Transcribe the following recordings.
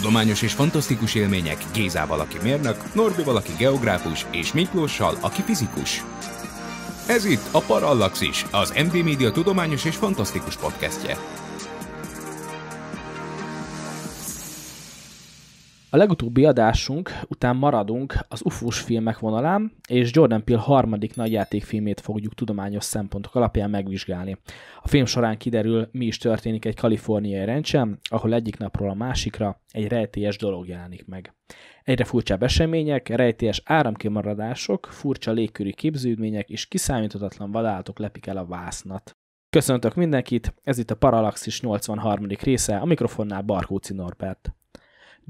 Tudományos és fantasztikus élmények Gézával, aki mérnök, Norbi valaki geográfus, és Miklóssal, aki fizikus. Ez itt a Parallaxis, az MB Media tudományos és fantasztikus podcastje. A legutóbbi adásunk után maradunk az ufós filmek vonalán, és Jordan Peele harmadik nagyjátékfilmét fogjuk tudományos szempontok alapján megvizsgálni. A film során kiderül, mi is történik egy kaliforniai rendsem, ahol egyik napról a másikra egy rejtélyes dolog jelenik meg. Egyre furcsább események, rejtélyes áramkimaradások, furcsa légkörű képződmények és kiszámíthatatlan vadállatok lepik el a vásznat. Köszöntök mindenkit, ez itt a Parallaxis 83. része, a mikrofonnál Barkóci Norbert.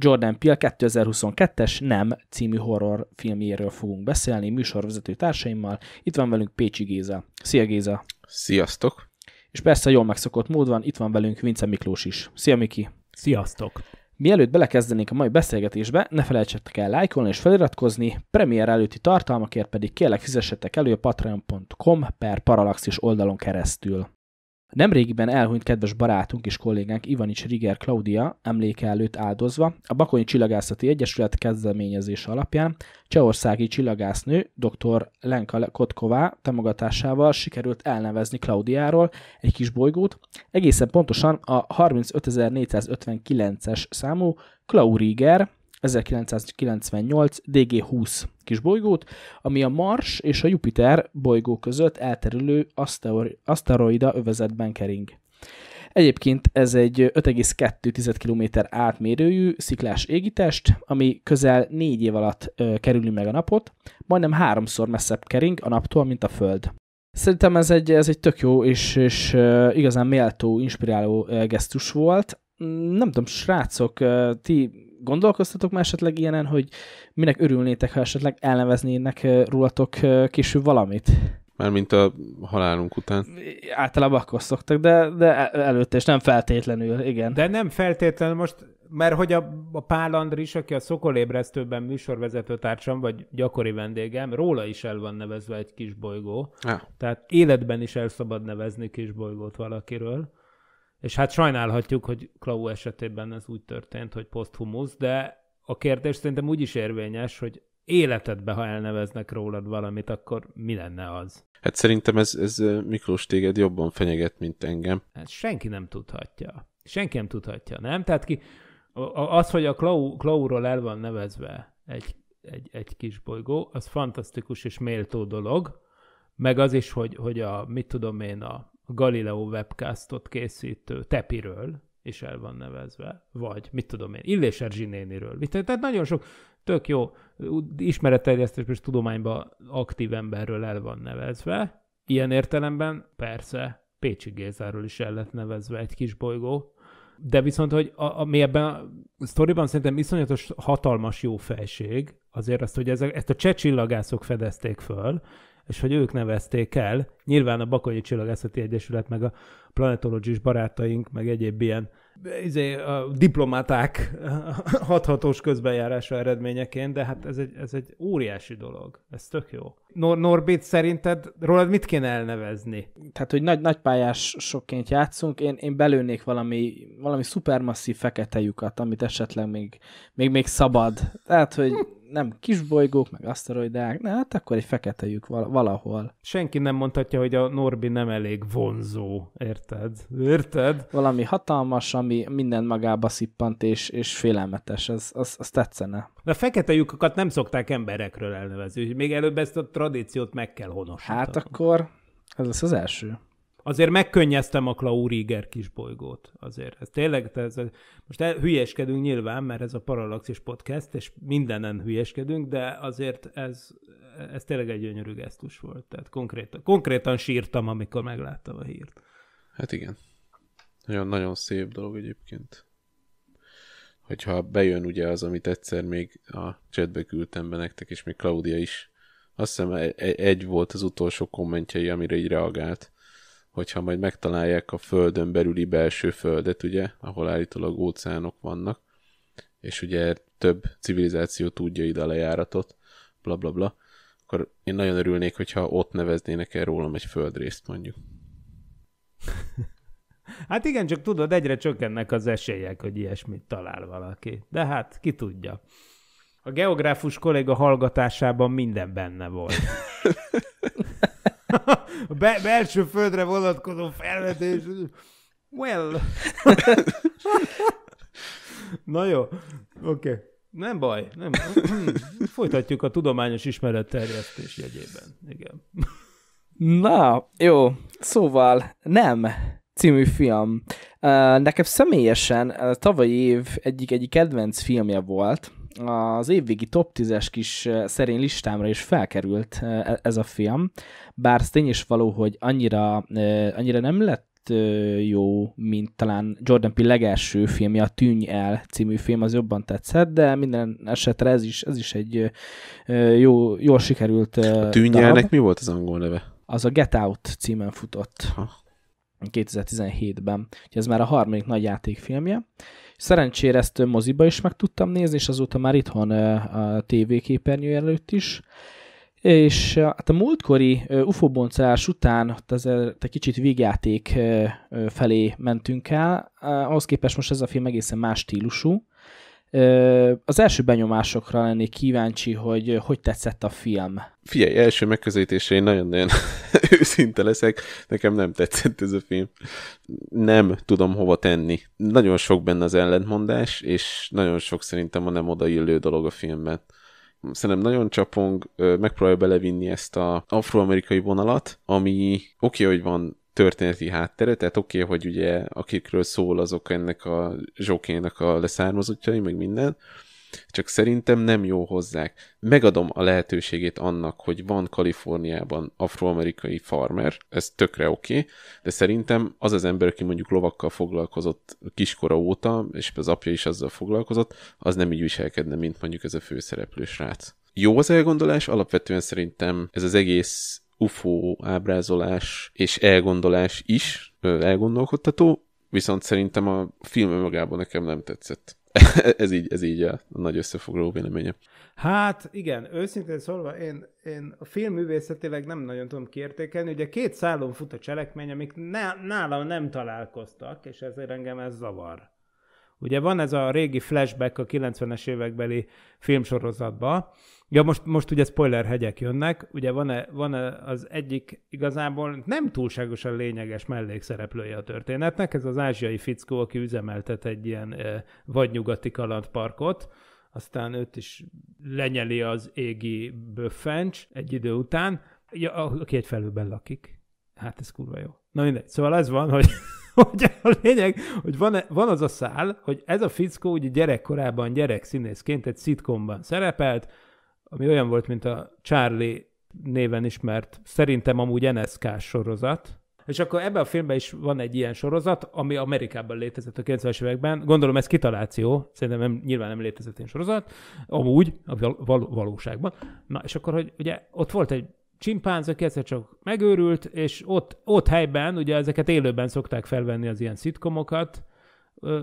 Jordan Peele 2022-es Nem című horror filmjéről fogunk beszélni műsorvezető társaimmal. Itt van velünk Pécsi Géza. Szia Géza! Sziasztok! És persze jól megszokott módon itt van velünk Vince Miklós is. Szia Miki! Sziasztok! Mielőtt belekezdenénk a mai beszélgetésbe, ne felejtsetek el lájkolni és feliratkozni, premier előtti tartalmakért pedig kérlek fizessetek elő patreon.com per paralaxis oldalon keresztül. Nemrégiben elhunyt kedves barátunk és kollégánk Ivanics Riger Claudia emléke előtt áldozva a Bakonyi Csillagászati Egyesület kezdeményezése alapján csehországi csillagásznő dr. Lenka Kotková támogatásával sikerült elnevezni Klaudiáról egy kis bolygót, egészen pontosan a 35459-es számú Klau Riger 1998 DG-20 kis bolygót, ami a Mars és a Jupiter bolygó között elterülő aszteroida övezetben kering. Egyébként ez egy 5,2 km átmérőjű sziklás égitest, ami közel 4 év alatt ö, kerüli meg a napot, majdnem háromszor messzebb kering a naptól, mint a Föld. Szerintem ez egy, ez egy tök jó és, és ö, igazán méltó, inspiráló ö, gesztus volt. Mm, nem tudom, srácok, ö, ti gondolkoztatok már esetleg ilyenen, hogy minek örülnétek, ha esetleg elneveznének rólatok később valamit? Mármint a halálunk után. Általában akkor szoktak, de, de e, előtte és nem feltétlenül, igen. De nem feltétlenül most, mert hogy a, a Pál Andris, aki a Szokolébresztőben műsorvezető társam, vagy gyakori vendégem, róla is el van nevezve egy bolygó. Ah. Tehát életben is el szabad nevezni bolygót valakiről. És hát sajnálhatjuk, hogy Klau esetében ez úgy történt, hogy posthumusz, de a kérdés szerintem úgy is érvényes, hogy életedbe, ha elneveznek rólad valamit, akkor mi lenne az? Hát szerintem ez, ez Miklós téged jobban fenyeget, mint engem. Hát senki nem tudhatja. Senki nem tudhatja, nem? Tehát ki, az, hogy a Klauról el van nevezve egy, egy, egy kis bolygó, az fantasztikus és méltó dolog, meg az is, hogy, hogy a, mit tudom én, a, a Galileo webcastot készítő Tepiről, és el van nevezve, vagy mit tudom én, Illés Erzsi néniről. Tehát nagyon sok tök jó ismeretterjesztés és tudományban aktív emberről el van nevezve. Ilyen értelemben persze Pécsi Gézáról is el lett nevezve egy kis bolygó, de viszont, hogy a, mi ebben a sztoriban szerintem iszonyatos hatalmas jó fejség, azért azt, hogy ezek, ezt a csecsillagászok fedezték föl, és hogy ők nevezték el. Nyilván a Bakonyi Csillagászati Egyesület, meg a planetológus barátaink, meg egyéb ilyen izé, a diplomaták hathatós közbenjárása eredményeként, de hát ez egy, ez egy óriási dolog. Ez tök jó. Nor- Norbit szerinted rólad mit kéne elnevezni? Tehát, hogy nagy, nagy pályás sokként játszunk, én, én belőnék valami, valami szupermasszív fekete lyukat, amit esetleg még, még, még szabad. Tehát, hogy nem kisbolygók, meg aszteroidák, ne, hát akkor egy fekete lyuk val- valahol. Senki nem mondhatja, hogy a Norbi nem elég vonzó, érted? Érted? Valami hatalmas, ami minden magába szippant, és, és félelmetes, az, az, az tetszene. De a fekete lyukokat nem szokták emberekről elnevezni, még előbb ezt ott tradíciót meg kell honosítani. Hát akkor ez lesz az első. Azért megkönnyeztem a Klauriger kisbolygót. Azért. Ez tényleg, ez, most el, hülyeskedünk nyilván, mert ez a Parallaxis podcast, és mindenen hülyeskedünk, de azért ez, ez tényleg egy gyönyörű gesztus volt. Tehát konkrétan, konkrétan sírtam, amikor megláttam a hírt. Hát igen. Nagyon-nagyon szép dolog egyébként. Hogyha bejön ugye az, amit egyszer még a chatbe küldtem be nektek, és még Claudia is azt hiszem e- e- egy volt az utolsó kommentjei, amire így reagált, hogyha majd megtalálják a földön belüli belső földet, ugye, ahol állítólag óceánok vannak, és ugye több civilizáció tudja ide a lejáratot, bla bla bla, akkor én nagyon örülnék, hogyha ott neveznének el rólam egy földrészt mondjuk. Hát igen, csak tudod, egyre csökkennek az esélyek, hogy ilyesmit talál valaki. De hát ki tudja. A geográfus kolléga hallgatásában minden benne volt. A be- belső földre vonatkozó felvetés. Well. Na jó, oké. Okay. Nem baj, nem. Folytatjuk a tudományos ismeretterjesztés jegyében. Igen. Na, jó. Szóval nem című film. Nekem személyesen tavalyi év egyik egyik kedvenc filmje volt, az évvégi top 10-es kis eh, szerény listámra is felkerült eh, e-, ez a film, bár tény is való, hogy annyira, eh, annyira nem lett jó, mint talán Jordan Peele legelső filmje, a Tűnj el című film, az jobban tetszett, de minden esetre ez is, ez is egy jó, jól sikerült A Tűnj elnek mi volt az angol neve? Az a Get Out címen futott. Ha. 2017-ben. ez már a harmadik nagy játékfilmje. Szerencsére ezt moziba is meg tudtam nézni, és azóta már itthon a tévéképernyő előtt is. És hát a múltkori UFO boncolás után ez egy kicsit vígjáték felé mentünk el, ahhoz képest most ez a film egészen más stílusú, az első benyomásokra lennék kíváncsi, hogy hogy tetszett a film. Figyelj, első megközelítésre én nagyon-nagyon őszinte leszek, nekem nem tetszett ez a film. Nem tudom hova tenni. Nagyon sok benne az ellentmondás, és nagyon sok szerintem a nem odaillő dolog a filmben szerintem nagyon csapong, megpróbálja belevinni ezt a afroamerikai vonalat, ami oké, okay, hogy van történeti háttere, tehát oké, okay, hogy ugye akikről szól azok ennek a zsokénak a leszármazottjai, meg minden, csak szerintem nem jó hozzák. Megadom a lehetőségét annak, hogy van Kaliforniában afroamerikai farmer, ez tökre oké, okay, de szerintem az az ember, aki mondjuk lovakkal foglalkozott kiskora óta, és az apja is azzal foglalkozott, az nem így viselkedne, mint mondjuk ez a főszereplő srác. Jó az elgondolás, alapvetően szerintem ez az egész UFO ábrázolás és elgondolás is elgondolkodtató, viszont szerintem a film önmagában nekem nem tetszett. ez így, ez így a nagy összefoglaló véleménye. Hát igen, őszintén szólva, én, én a művészetileg nem nagyon tudom kiértékelni. Ugye két szálon fut a cselekmény, amik ne, nálam nem találkoztak, és ezért engem ez zavar. Ugye van ez a régi flashback a 90-es évekbeli filmsorozatban, Ja, most, most ugye spoiler hegyek jönnek, ugye van, -e, van -e az egyik igazából nem túlságosan lényeges mellékszereplője a történetnek, ez az ázsiai fickó, aki üzemeltet egy ilyen eh, vadnyugati kalandparkot, aztán őt is lenyeli az égi böffencs egy idő után, ja, aki egy felőben lakik. Hát ez kurva jó. Na mindegy, szóval ez van, hogy hogy a lényeg, hogy van, van az a szál, hogy ez a fickó ugye gyerekkorában gyerekszínészként egy szitkomban szerepelt, ami olyan volt, mint a Charlie néven ismert, szerintem amúgy nsk sorozat, és akkor ebben a filmben is van egy ilyen sorozat, ami Amerikában létezett a 90-es években. Gondolom ez kitaláció, szerintem nem, nyilván nem létezett ilyen sorozat, amúgy a val- valóságban. Na, és akkor, hogy ugye ott volt egy csimpánz, aki egyszer csak megőrült, és ott, ott helyben, ugye ezeket élőben szokták felvenni az ilyen szitkomokat,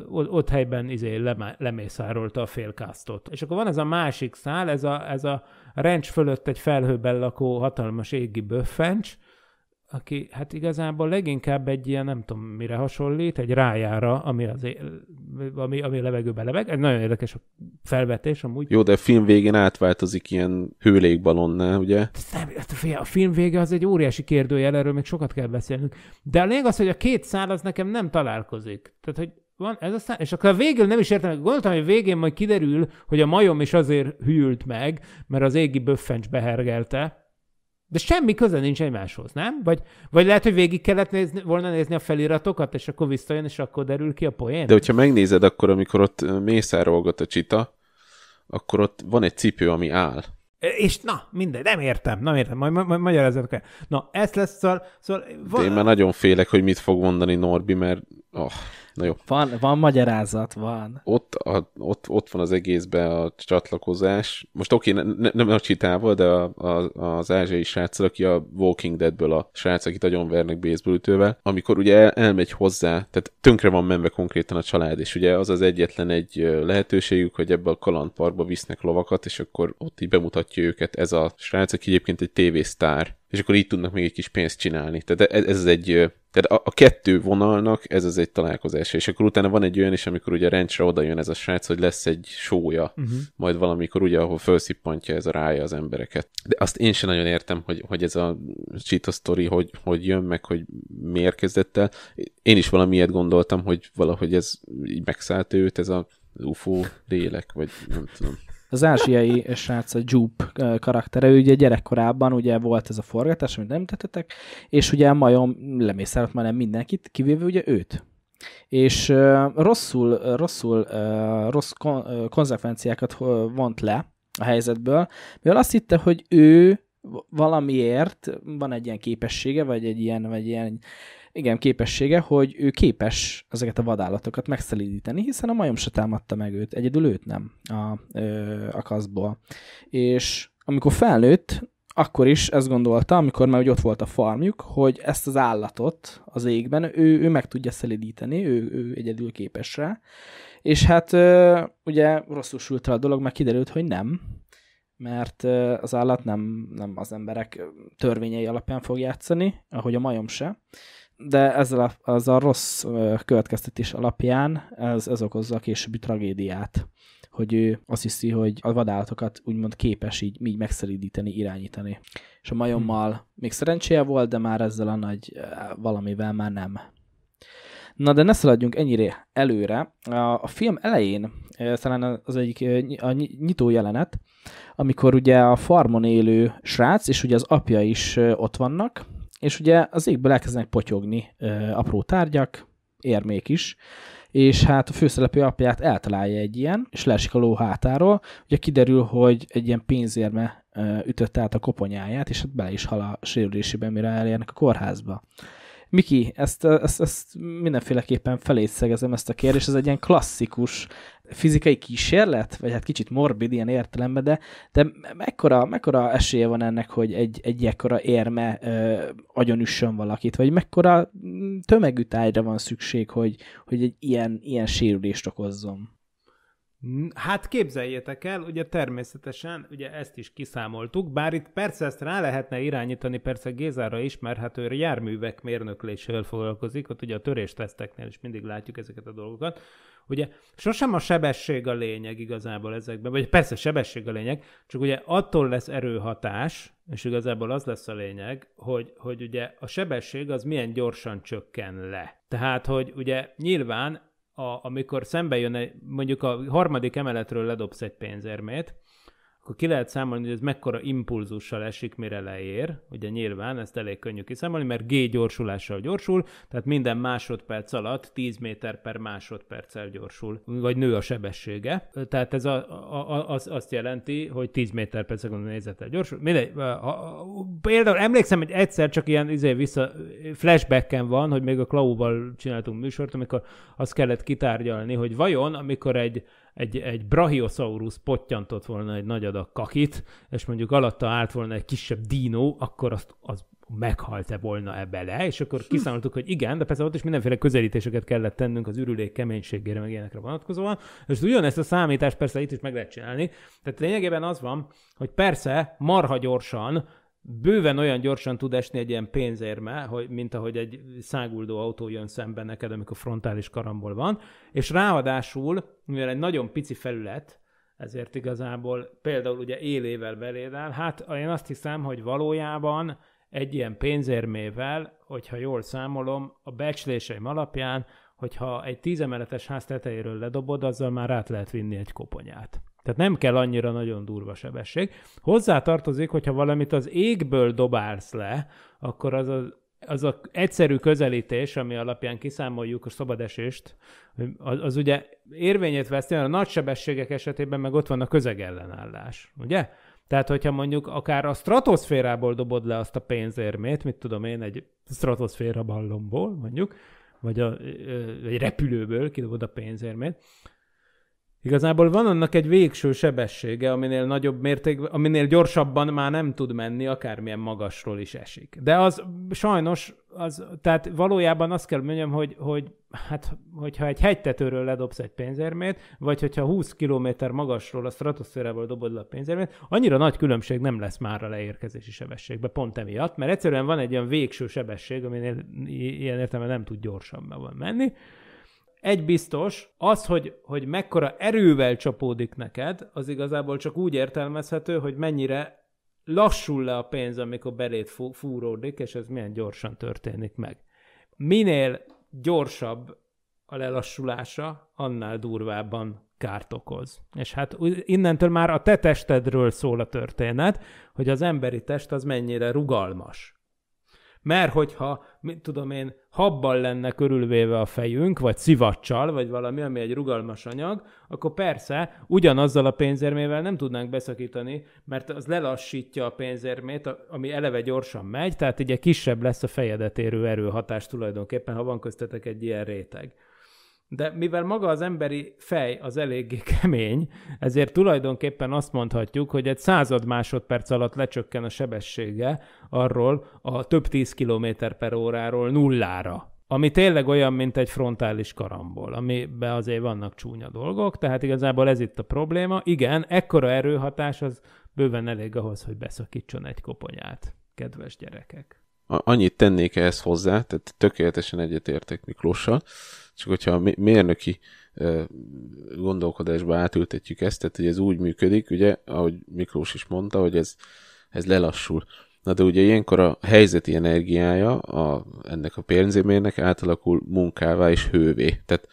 ott helyben izé lemészárolta a félkásztot. És akkor van ez a másik szál, ez a, ez a rencs fölött egy felhőben lakó hatalmas égi böffencs, aki hát igazából leginkább egy ilyen, nem tudom mire hasonlít, egy rájára, ami, az, ami, ami a levegőbe leveg. Ez nagyon érdekes a felvetés amúgy. Jó, de a film végén átváltozik ilyen hőlékbalonná, ugye? Nem, hát a film vége az egy óriási kérdőjel, erről még sokat kell beszélnünk. De a lényeg az, hogy a két szál az nekem nem találkozik. Tehát, hogy van ez aztán, és akkor a végül nem is értem, gondoltam, hogy végén majd kiderül, hogy a majom is azért hűlt meg, mert az égi böffencs behergelte, de semmi köze nincs egymáshoz, nem? Vagy, vagy lehet, hogy végig kellett nézni, volna nézni a feliratokat, és akkor visszajön, és akkor derül ki a poén? De hogyha megnézed, akkor amikor ott mészárolgat a csita, akkor ott van egy cipő, ami áll. És na, mindegy, nem értem, nem értem, majd, majd, majd magyarázatok el. Na, ez lesz, szóval... szóval van... De én már nagyon félek, hogy mit fog mondani Norbi, mert Oh, na jó. Van, van magyarázat, van. Ott, a, ott, ott van az egészben a csatlakozás. Most oké, okay, ne, ne, nem nagy csitával, de a, a, az ázsiai srác, aki a Walking Deadből a srác, akit agyonvernek baseballütővel, amikor ugye el, elmegy hozzá, tehát tönkre van menve konkrétan a család, és ugye az az egyetlen egy lehetőségük, hogy ebbe a kalandparkba visznek lovakat, és akkor ott így bemutatja őket ez a srác, aki egyébként egy tévésztár, és akkor így tudnak még egy kis pénzt csinálni. Tehát e, ez, ez egy tehát a, a kettő vonalnak ez az egy találkozás, és akkor utána van egy olyan is, amikor ugye rendsre oda jön ez a srác, hogy lesz egy sója, uh-huh. majd valamikor ugye, ahol felszippantja ez a rája az embereket. De azt én sem nagyon értem, hogy, hogy ez a cheetah story, hogy, hogy jön meg, hogy miért kezdett el. Én is valamiért gondoltam, hogy valahogy ez így megszállt őt, ez a UFO lélek, vagy nem tudom az ázsiai srác, a Jupe karaktere, ugye gyerekkorában ugye volt ez a forgatás, amit nem tettetek, és ugye a majom lemészárolt majdnem mindenkit, kivéve ugye őt. És uh, rosszul, rosszul, uh, rossz kon- uh, konzekvenciákat vont le a helyzetből, mivel azt hitte, hogy ő valamiért van egy ilyen képessége, vagy egy ilyen, vagy ilyen igen, képessége, hogy ő képes ezeket a vadállatokat megszelídíteni, hiszen a majom se támadta meg őt, egyedül őt nem a, ö, a kaszból. És amikor felnőtt, akkor is ezt gondolta, amikor már ott volt a farmjuk, hogy ezt az állatot az égben ő, ő meg tudja szelídíteni, ő, ő egyedül képes rá. És hát ugye rosszul sült a dolog, mert kiderült, hogy nem, mert az állat nem, nem az emberek törvényei alapján fog játszani, ahogy a majom se de ezzel a, az a rossz következtetés alapján ez, ez okozza a későbbi tragédiát, hogy ő azt hiszi, hogy a vadállatokat úgymond képes így, így megszeridíteni, irányítani. És a majommal hmm. még szerencséje volt, de már ezzel a nagy valamivel már nem. Na de ne szaladjunk ennyire előre. A, a film elején talán az egyik a nyitó jelenet, amikor ugye a farmon élő srác és ugye az apja is ott vannak, és ugye az égből elkezdenek potyogni ö, apró tárgyak, érmék is, és hát a főszereplő apját eltalálja egy ilyen, és leesik a ló hátáról. Ugye kiderül, hogy egy ilyen pénzérme ütött át a koponyáját, és hát bele is hal a sérülésében, mire elérnek a kórházba. Miki, ezt, ezt, ezt mindenféleképpen felétszegezem ezt a kérdést, ez egy ilyen klasszikus fizikai kísérlet, vagy hát kicsit morbid ilyen értelemben, de, de mekkora, mekkora esélye van ennek, hogy egy, egy ekkora érme ö, agyonüssön valakit, vagy mekkora mm, tájra van szükség, hogy, hogy egy ilyen, ilyen sérülést okozzon? Mm, hát képzeljétek el, ugye természetesen, ugye ezt is kiszámoltuk, bár itt persze ezt rá lehetne irányítani, persze Gézára is, mert hát ő járművek mérnöklésével foglalkozik, ott ugye a törésteszteknél is mindig látjuk ezeket a dolgokat, Ugye sosem a sebesség a lényeg igazából ezekben, vagy persze sebesség a lényeg, csak ugye attól lesz erőhatás, és igazából az lesz a lényeg, hogy, hogy ugye a sebesség az milyen gyorsan csökken le. Tehát, hogy ugye nyilván a, amikor szembe jön, egy, mondjuk a harmadik emeletről ledobsz egy pénzérmét, akkor ki lehet számolni, hogy ez mekkora impulzussal esik, mire leér. Ugye nyilván ezt elég könnyű kiszámolni, mert G gyorsulással gyorsul, tehát minden másodperc alatt 10 méter per másodperccel gyorsul, vagy nő a sebessége. Tehát ez a, a, az, azt jelenti, hogy 10 méter per szekundum nézettel gyorsul. Mindegy, például emlékszem, hogy egyszer csak ilyen izé vissza flashbacken van, hogy még a Klauval csináltunk műsort, amikor azt kellett kitárgyalni, hogy vajon, amikor egy egy, egy brachiosaurus pottyantott volna egy nagy adag kakit, és mondjuk alatta állt volna egy kisebb dino, akkor azt, az meghalt-e volna-e bele, és akkor kiszámoltuk, hogy igen, de persze ott is mindenféle közelítéseket kellett tennünk az ürülék keménységére, meg ilyenekre vonatkozóan, és ugyanezt a számítást persze itt is meg lehet csinálni. Tehát lényegében az van, hogy persze marha gyorsan bőven olyan gyorsan tud esni egy ilyen pénzérme, hogy, mint ahogy egy száguldó autó jön szemben neked, amikor frontális karambol van, és ráadásul, mivel egy nagyon pici felület, ezért igazából például ugye élével beléd áll, hát én azt hiszem, hogy valójában egy ilyen pénzérmével, hogyha jól számolom, a becsléseim alapján, hogyha egy tízemeletes ház tetejéről ledobod, azzal már át lehet vinni egy koponyát. Tehát nem kell annyira nagyon durva sebesség. Hozzá tartozik, hogyha valamit az égből dobálsz le, akkor az az az a egyszerű közelítés, ami alapján kiszámoljuk a szabadesést, az, az ugye érvényét veszti, a nagy sebességek esetében meg ott van a közegellenállás, ugye? Tehát, hogyha mondjuk akár a stratoszférából dobod le azt a pénzérmét, mit tudom én, egy stratoszféra ballomból mondjuk, vagy a, egy repülőből kidobod a pénzérmét, Igazából van annak egy végső sebessége, aminél nagyobb mérték, aminél gyorsabban már nem tud menni, akármilyen magasról is esik. De az sajnos, az, tehát valójában azt kell mondjam, hogy, hogy hát, hogyha egy hegytetőről ledobsz egy pénzérmét, vagy hogyha 20 km magasról a stratoszférából dobod le a pénzérmét, annyira nagy különbség nem lesz már a leérkezési sebességbe, pont emiatt, mert egyszerűen van egy olyan végső sebesség, aminél ilyen értelme nem tud gyorsabban menni. Egy biztos, az, hogy, hogy mekkora erővel csapódik neked, az igazából csak úgy értelmezhető, hogy mennyire lassul le a pénz, amikor belét fú- fúródik, és ez milyen gyorsan történik meg. Minél gyorsabb a lelassulása, annál durvábban kárt okoz. És hát innentől már a te testedről szól a történet, hogy az emberi test az mennyire rugalmas mert hogyha, mit tudom én, habban lenne körülvéve a fejünk, vagy szivacsal, vagy valami, ami egy rugalmas anyag, akkor persze ugyanazzal a pénzérmével nem tudnánk beszakítani, mert az lelassítja a pénzérmét, ami eleve gyorsan megy, tehát ugye kisebb lesz a fejedet érő erőhatás tulajdonképpen, ha van köztetek egy ilyen réteg de mivel maga az emberi fej az eléggé kemény, ezért tulajdonképpen azt mondhatjuk, hogy egy század másodperc alatt lecsökken a sebessége arról a több tíz kilométer per óráról nullára. Ami tényleg olyan, mint egy frontális karambol, amiben azért vannak csúnya dolgok, tehát igazából ez itt a probléma. Igen, ekkora erőhatás az bőven elég ahhoz, hogy beszakítson egy koponyát, kedves gyerekek. Annyit tennék ehhez hozzá, tehát tökéletesen egyetértek Miklóssal, csak hogyha a mérnöki gondolkodásba átültetjük ezt, tehát hogy ez úgy működik, ugye, ahogy Miklós is mondta, hogy ez, ez lelassul. Na de ugye ilyenkor a helyzeti energiája a, ennek a pénzémérnek átalakul munkává és hővé. Tehát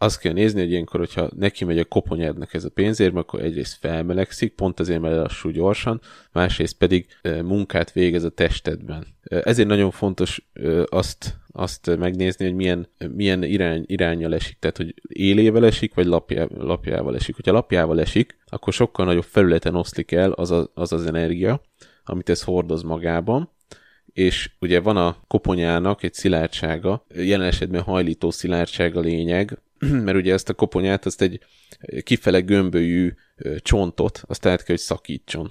azt kell nézni, hogy ilyenkor, hogyha neki megy a koponyádnak ez a pénzér, akkor egyrészt felmelegszik, pont azért, mert lassú gyorsan, másrészt pedig munkát végez a testedben. Ezért nagyon fontos azt azt megnézni, hogy milyen, milyen irány, irányjal esik, tehát hogy élével esik, vagy lapjá, lapjával esik. Hogyha lapjával esik, akkor sokkal nagyobb felületen oszlik el az, a, az az energia, amit ez hordoz magában, és ugye van a koponyának egy szilárdsága, jelen esetben hajlító szilárdsága lényeg, mert ugye ezt a koponyát, azt egy kifele gömbölyű csontot, azt át kell, hogy szakítson.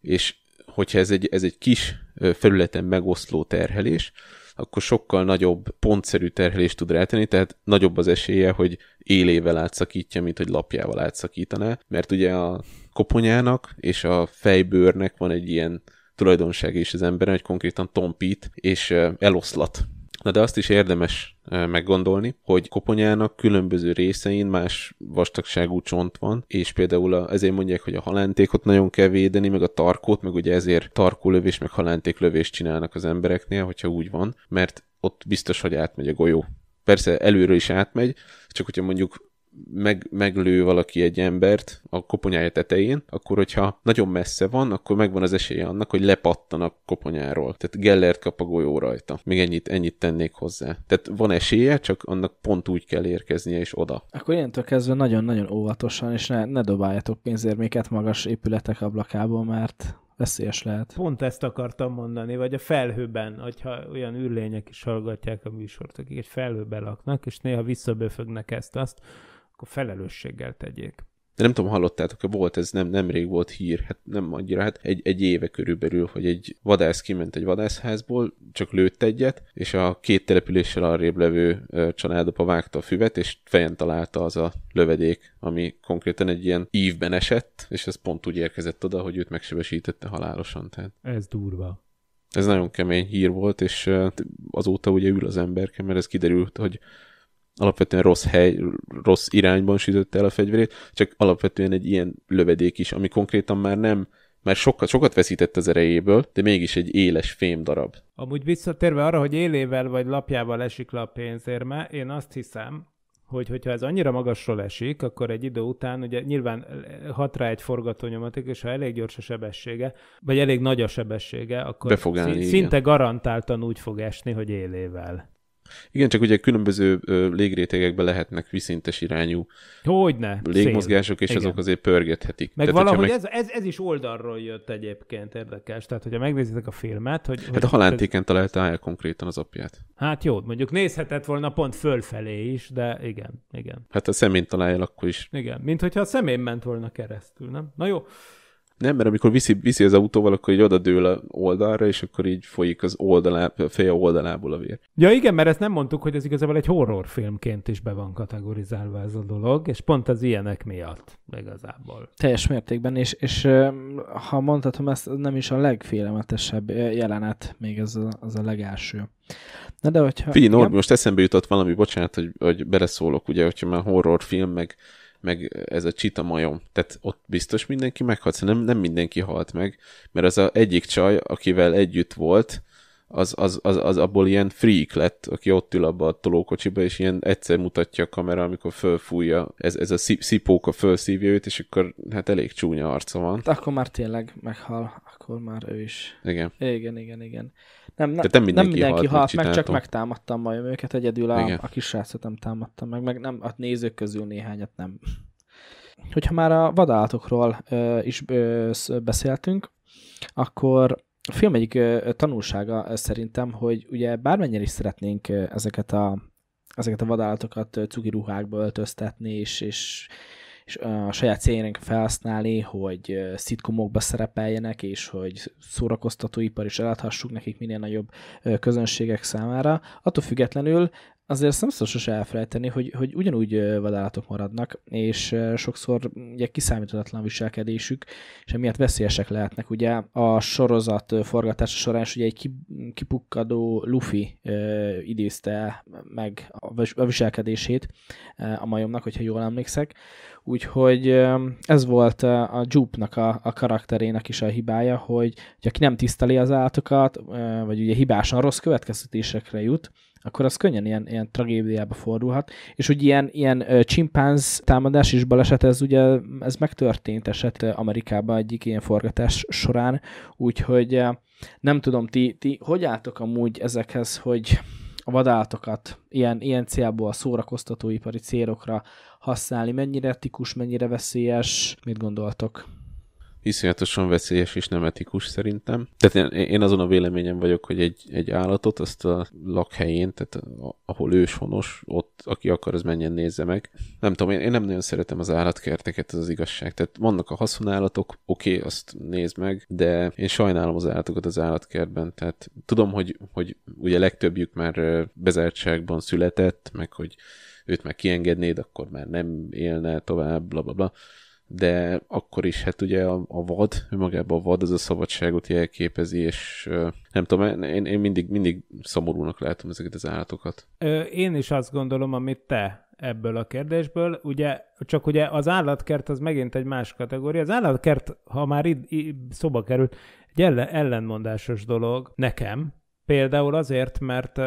És hogyha ez egy, ez egy kis felületen megoszló terhelés, akkor sokkal nagyobb pontszerű terhelést tud rátenni, tehát nagyobb az esélye, hogy élével átszakítja, mint hogy lapjával átszakítaná, mert ugye a koponyának és a fejbőrnek van egy ilyen tulajdonság is az emberen, hogy konkrétan tompít és eloszlat Na de azt is érdemes meggondolni, hogy koponyának különböző részein más vastagságú csont van, és például a, ezért mondják, hogy a halántékot nagyon kell védeni, meg a tarkót, meg ugye ezért tarkólövés, meg halántéklövést csinálnak az embereknél, hogyha úgy van, mert ott biztos, hogy átmegy a golyó. Persze előről is átmegy, csak hogyha mondjuk meg, meglő valaki egy embert a koponyája tetején, akkor hogyha nagyon messze van, akkor megvan az esélye annak, hogy lepattan a koponyáról. Tehát Gellert kap a golyó rajta. Még ennyit, ennyit tennék hozzá. Tehát van esélye, csak annak pont úgy kell érkeznie és oda. Akkor ilyentől kezdve nagyon-nagyon óvatosan, és ne, ne dobáljatok pénzérméket magas épületek ablakából, mert veszélyes lehet. Pont ezt akartam mondani, vagy a felhőben, hogyha olyan űrlények is hallgatják a műsort, akik egy felhőben laknak, és néha visszaböfögnek ezt-azt, akkor felelősséggel tegyék. De nem tudom, hallottátok hogy volt ez nem, nemrég volt hír, hát nem annyira, hát egy, egy éve körülbelül, hogy egy vadász kiment egy vadászházból, csak lőtt egyet, és a két településsel arrébb levő családapa vágta a füvet, és fejen találta az a lövedék, ami konkrétan egy ilyen ívben esett, és ez pont úgy érkezett oda, hogy őt megsebesítette halálosan. Tehát. Ez durva. Ez nagyon kemény hír volt, és azóta ugye ül az emberke, mert ez kiderült, hogy alapvetően rossz hely, rossz irányban sütötte el a fegyverét, csak alapvetően egy ilyen lövedék is, ami konkrétan már nem, már sokat, sokat veszített az erejéből, de mégis egy éles fém darab. Amúgy visszatérve arra, hogy élével vagy lapjával esik le a pénzérme, én azt hiszem, hogy hogyha ez annyira magasról esik, akkor egy idő után ugye nyilván hat rá egy forgatónyomatik, és ha elég gyors a sebessége, vagy elég nagy a sebessége, akkor állni, szinte igen. garantáltan úgy fog esni, hogy élével. Igen, csak ugye különböző légrétegekben lehetnek viszintes irányú Hogyne, légmozgások, és Igen. azok azért pörgethetik. Meg tehát, valahogy meg... Ez, ez, ez is oldalról jött egyébként érdekes. Tehát, hogyha megnézitek a filmet... Hogy, hát hogy a halántéken ez... találta el konkrétan az apját. Hát jó, mondjuk nézhetett volna pont fölfelé is, de igen, igen. Hát a szemén találja, akkor is. Igen, mint hogyha a szemén ment volna keresztül, nem? Na jó, nem, mert amikor viszi, viszi az autóval, akkor így oda dől a oldalra, és akkor így folyik az oldalá, a feje oldalából a vér. Ja igen, mert ezt nem mondtuk, hogy ez igazából egy horrorfilmként is be van kategorizálva ez a dolog, és pont az ilyenek miatt igazából. Teljes mértékben, és, és ha mondhatom, ez nem is a legfélemetesebb jelenet, még ez a, az a legelső. Na de hogyha... Figyelj, Norbi, most eszembe jutott valami, bocsánat, hogy, hogy beleszólok, ugye, hogyha már horrorfilm, meg meg ez a csita majom. Tehát ott biztos mindenki meghalsz, szóval nem, nem mindenki halt meg, mert az a egyik csaj, akivel együtt volt, az, az, az, az abból ilyen freak lett, aki ott ül abba a tolókocsiba, és ilyen egyszer mutatja a kamera, amikor fölfújja, ez, ez a szipóka fölszívja őt, és akkor hát elég csúnya arca van. De hát akkor már tényleg meghal akkor már ő is. Igen. Igen, igen, igen. Nem, ne, nem mindenki, nem mindenki halt, halt meg, csak megtámadtam majd őket, egyedül a, igen. a kis srácot nem támadtam meg, meg nem, a nézők közül néhányat nem. Hogyha már a vadállatokról ö, is ö, beszéltünk, akkor a film egyik ö, tanulsága ö, szerintem, hogy ugye bármennyire is szeretnénk ö, ezeket a ezeket a vadállatokat cugi ruhákba öltöztetni, és, és és a saját céljének felhasználni, hogy szitkomokba szerepeljenek, és hogy szórakoztatóipar is eladhassuk nekik minél nagyobb közönségek számára. Attól függetlenül azért nem szabad sose elfelejteni, hogy, hogy ugyanúgy vadállatok maradnak, és sokszor ugye kiszámíthatatlan viselkedésük, és emiatt veszélyesek lehetnek. Ugye a sorozat forgatása során is ugye egy kipukkadó Luffy idézte meg a viselkedését a majomnak, hogyha jól emlékszek. Úgyhogy ez volt a Jupe-nak a, a karakterének is a hibája, hogy, hogy aki nem tiszteli az állatokat, vagy ugye hibásan rossz következtetésekre jut, akkor az könnyen ilyen, ilyen tragédiába fordulhat. És ugye ilyen, ilyen csimpánz támadás és baleset, ez ugye ez megtörtént eset Amerikában egyik ilyen forgatás során, úgyhogy nem tudom, ti, ti hogy álltok amúgy ezekhez, hogy a vadállatokat ilyen, ilyen célból a szórakoztatóipari célokra használni, mennyire etikus, mennyire veszélyes, mit gondoltok? iszonyatosan veszélyes és nem etikus szerintem. Tehát én, én azon a véleményem vagyok, hogy egy, egy állatot azt a lakhelyén, tehát ahol őshonos, ott aki akar, az menjen nézze meg. Nem tudom, én, én nem nagyon szeretem az állatkerteket, ez az igazság. Tehát vannak a haszonállatok, oké, okay, azt nézd meg, de én sajnálom az állatokat az állatkertben. Tehát tudom, hogy, hogy ugye legtöbbjük már bezártságban született, meg hogy őt meg kiengednéd, akkor már nem élne tovább, bla bla bla de akkor is hát ugye a, a vad, önmagában a vad az a szabadságot jelképezi, és nem tudom, én, én mindig, mindig szomorúnak látom ezeket az állatokat. én is azt gondolom, amit te ebből a kérdésből. Ugye, csak ugye az állatkert az megint egy más kategória. Az állatkert, ha már itt szoba került, egy ellen, ellenmondásos dolog nekem. Például azért, mert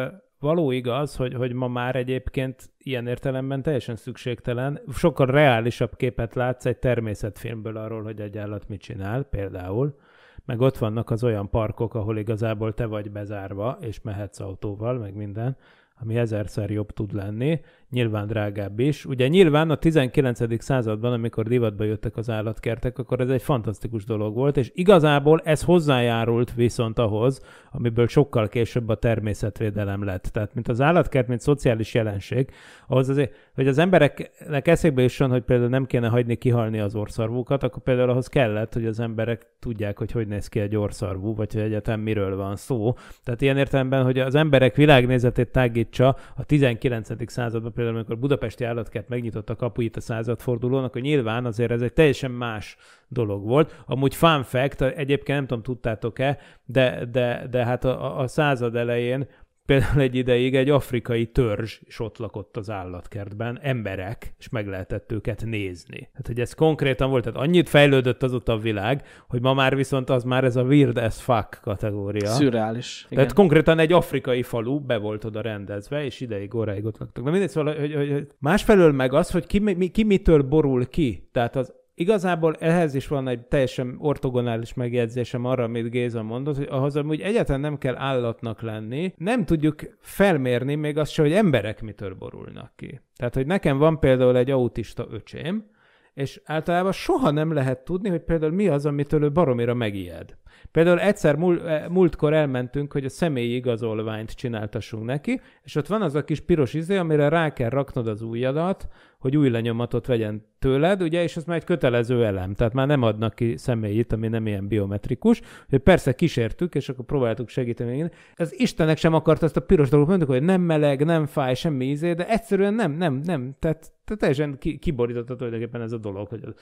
való igaz, hogy, hogy ma már egyébként ilyen értelemben teljesen szükségtelen, sokkal reálisabb képet látsz egy természetfilmből arról, hogy egy állat mit csinál, például, meg ott vannak az olyan parkok, ahol igazából te vagy bezárva, és mehetsz autóval, meg minden, ami ezerszer jobb tud lenni, nyilván drágább is. Ugye nyilván a 19. században, amikor divatba jöttek az állatkertek, akkor ez egy fantasztikus dolog volt, és igazából ez hozzájárult viszont ahhoz, amiből sokkal később a természetvédelem lett. Tehát, mint az állatkert, mint szociális jelenség, ahhoz azért, hogy az embereknek eszébe is van, hogy például nem kéne hagyni kihalni az orszarvúkat, akkor például ahhoz kellett, hogy az emberek tudják, hogy hogy néz ki egy orszarvú, vagy hogy egyetem miről van szó. Tehát ilyen értelemben, hogy az emberek világnézetét tágítsa a 19. században például amikor Budapesti állatkert megnyitott a kapuit a századfordulón, akkor nyilván azért ez egy teljesen más dolog volt. Amúgy fun fact, egyébként nem tudom, tudtátok-e, de, de, de hát a, a század elején például egy ideig egy afrikai törzs is ott lakott az állatkertben, emberek, és meg lehetett őket nézni. Hát, hogy ez konkrétan volt, tehát annyit fejlődött azóta a világ, hogy ma már viszont az már ez a weird as fuck kategória. Szürreális. Tehát igen. konkrétan egy afrikai falu be volt oda rendezve, és ideig óráig ott laktak. Na mindegy, szóval, hogy, hogy, hogy másfelől meg az, hogy ki, mi, ki mitől borul ki. Tehát az igazából ehhez is van egy teljesen ortogonális megjegyzésem arra, amit Géza mondott, hogy ahhoz amúgy egyáltalán nem kell állatnak lenni, nem tudjuk felmérni még azt se, hogy emberek mitől borulnak ki. Tehát, hogy nekem van például egy autista öcsém, és általában soha nem lehet tudni, hogy például mi az, amitől ő baromira megijed. Például egyszer múl, eh, múltkor elmentünk, hogy a személyi igazolványt csináltassunk neki, és ott van az a kis piros izé, amire rá kell raknod az ujjadat, hogy új lenyomatot vegyen tőled, ugye, és ez már egy kötelező elem, tehát már nem adnak ki személyit, ami nem ilyen biometrikus. Hogy persze kísértük, és akkor próbáltuk segíteni. Ez Istenek sem akart ezt a piros dolgot mondani, hogy nem meleg, nem fáj, semmi ízé, de egyszerűen nem, nem, nem. Tehát, tehát teljesen kiborította tulajdonképpen ez a dolog. Hogy az,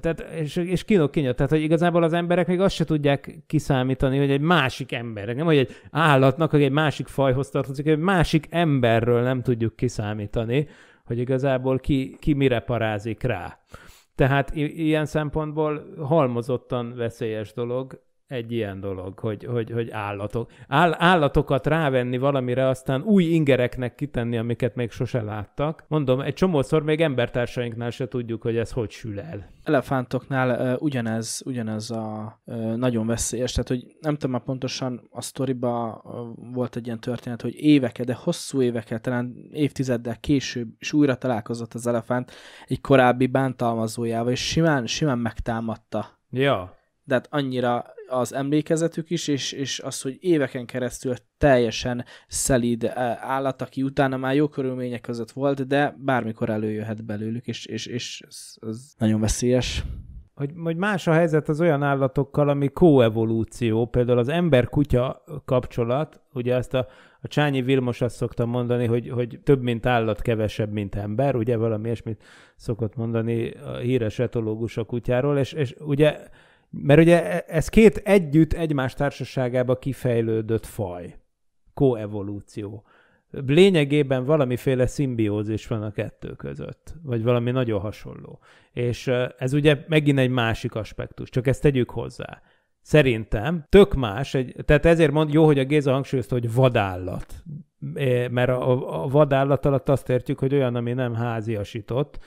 tehát, és, és kínok kinyat. Tehát, hogy igazából az emberek még azt se tudják kiszámítani, hogy egy másik ember, nem hogy egy állatnak, hogy egy másik fajhoz tartozik, egy másik emberről nem tudjuk kiszámítani, hogy igazából ki, ki mire parázik rá. Tehát ilyen szempontból halmozottan veszélyes dolog, egy ilyen dolog, hogy, hogy, hogy állatok, áll, állatokat rávenni valamire, aztán új ingereknek kitenni, amiket még sose láttak. Mondom, egy csomószor még embertársainknál se tudjuk, hogy ez hogy sül el. Elefántoknál uh, ugyanez, ugyanez a uh, nagyon veszélyes, tehát hogy nem tudom már pontosan a sztoriba uh, volt egy ilyen történet, hogy éveke, de hosszú éveke, talán évtizeddel később is újra találkozott az elefánt egy korábbi bántalmazójával, és simán, simán megtámadta. Ja. De hát annyira az emlékezetük is, és, és az, hogy éveken keresztül teljesen szelíd e, állat, aki utána már jó körülmények között volt, de bármikor előjöhet belőlük, és, és, és ez, ez nagyon veszélyes. Hogy, hogy más a helyzet az olyan állatokkal, ami koevolúció, például az ember-kutya kapcsolat, ugye ezt a, a Csányi Vilmos azt szokta mondani, hogy, hogy több mint állat, kevesebb, mint ember, ugye valami ilyesmit szokott mondani a híres etológus a kutyáról, és, és ugye mert ugye e, ez két együtt egymás társaságába kifejlődött faj. Koevolúció. Lényegében valamiféle szimbiózis van a kettő között, vagy valami nagyon hasonló. És e, ez ugye megint egy másik aspektus, csak ezt tegyük hozzá. Szerintem tök más, egy, tehát ezért mond, jó, hogy a Géza hangsúlyozta, hogy vadállat. E, mert a, a vadállat alatt azt értjük, hogy olyan, ami nem háziasított,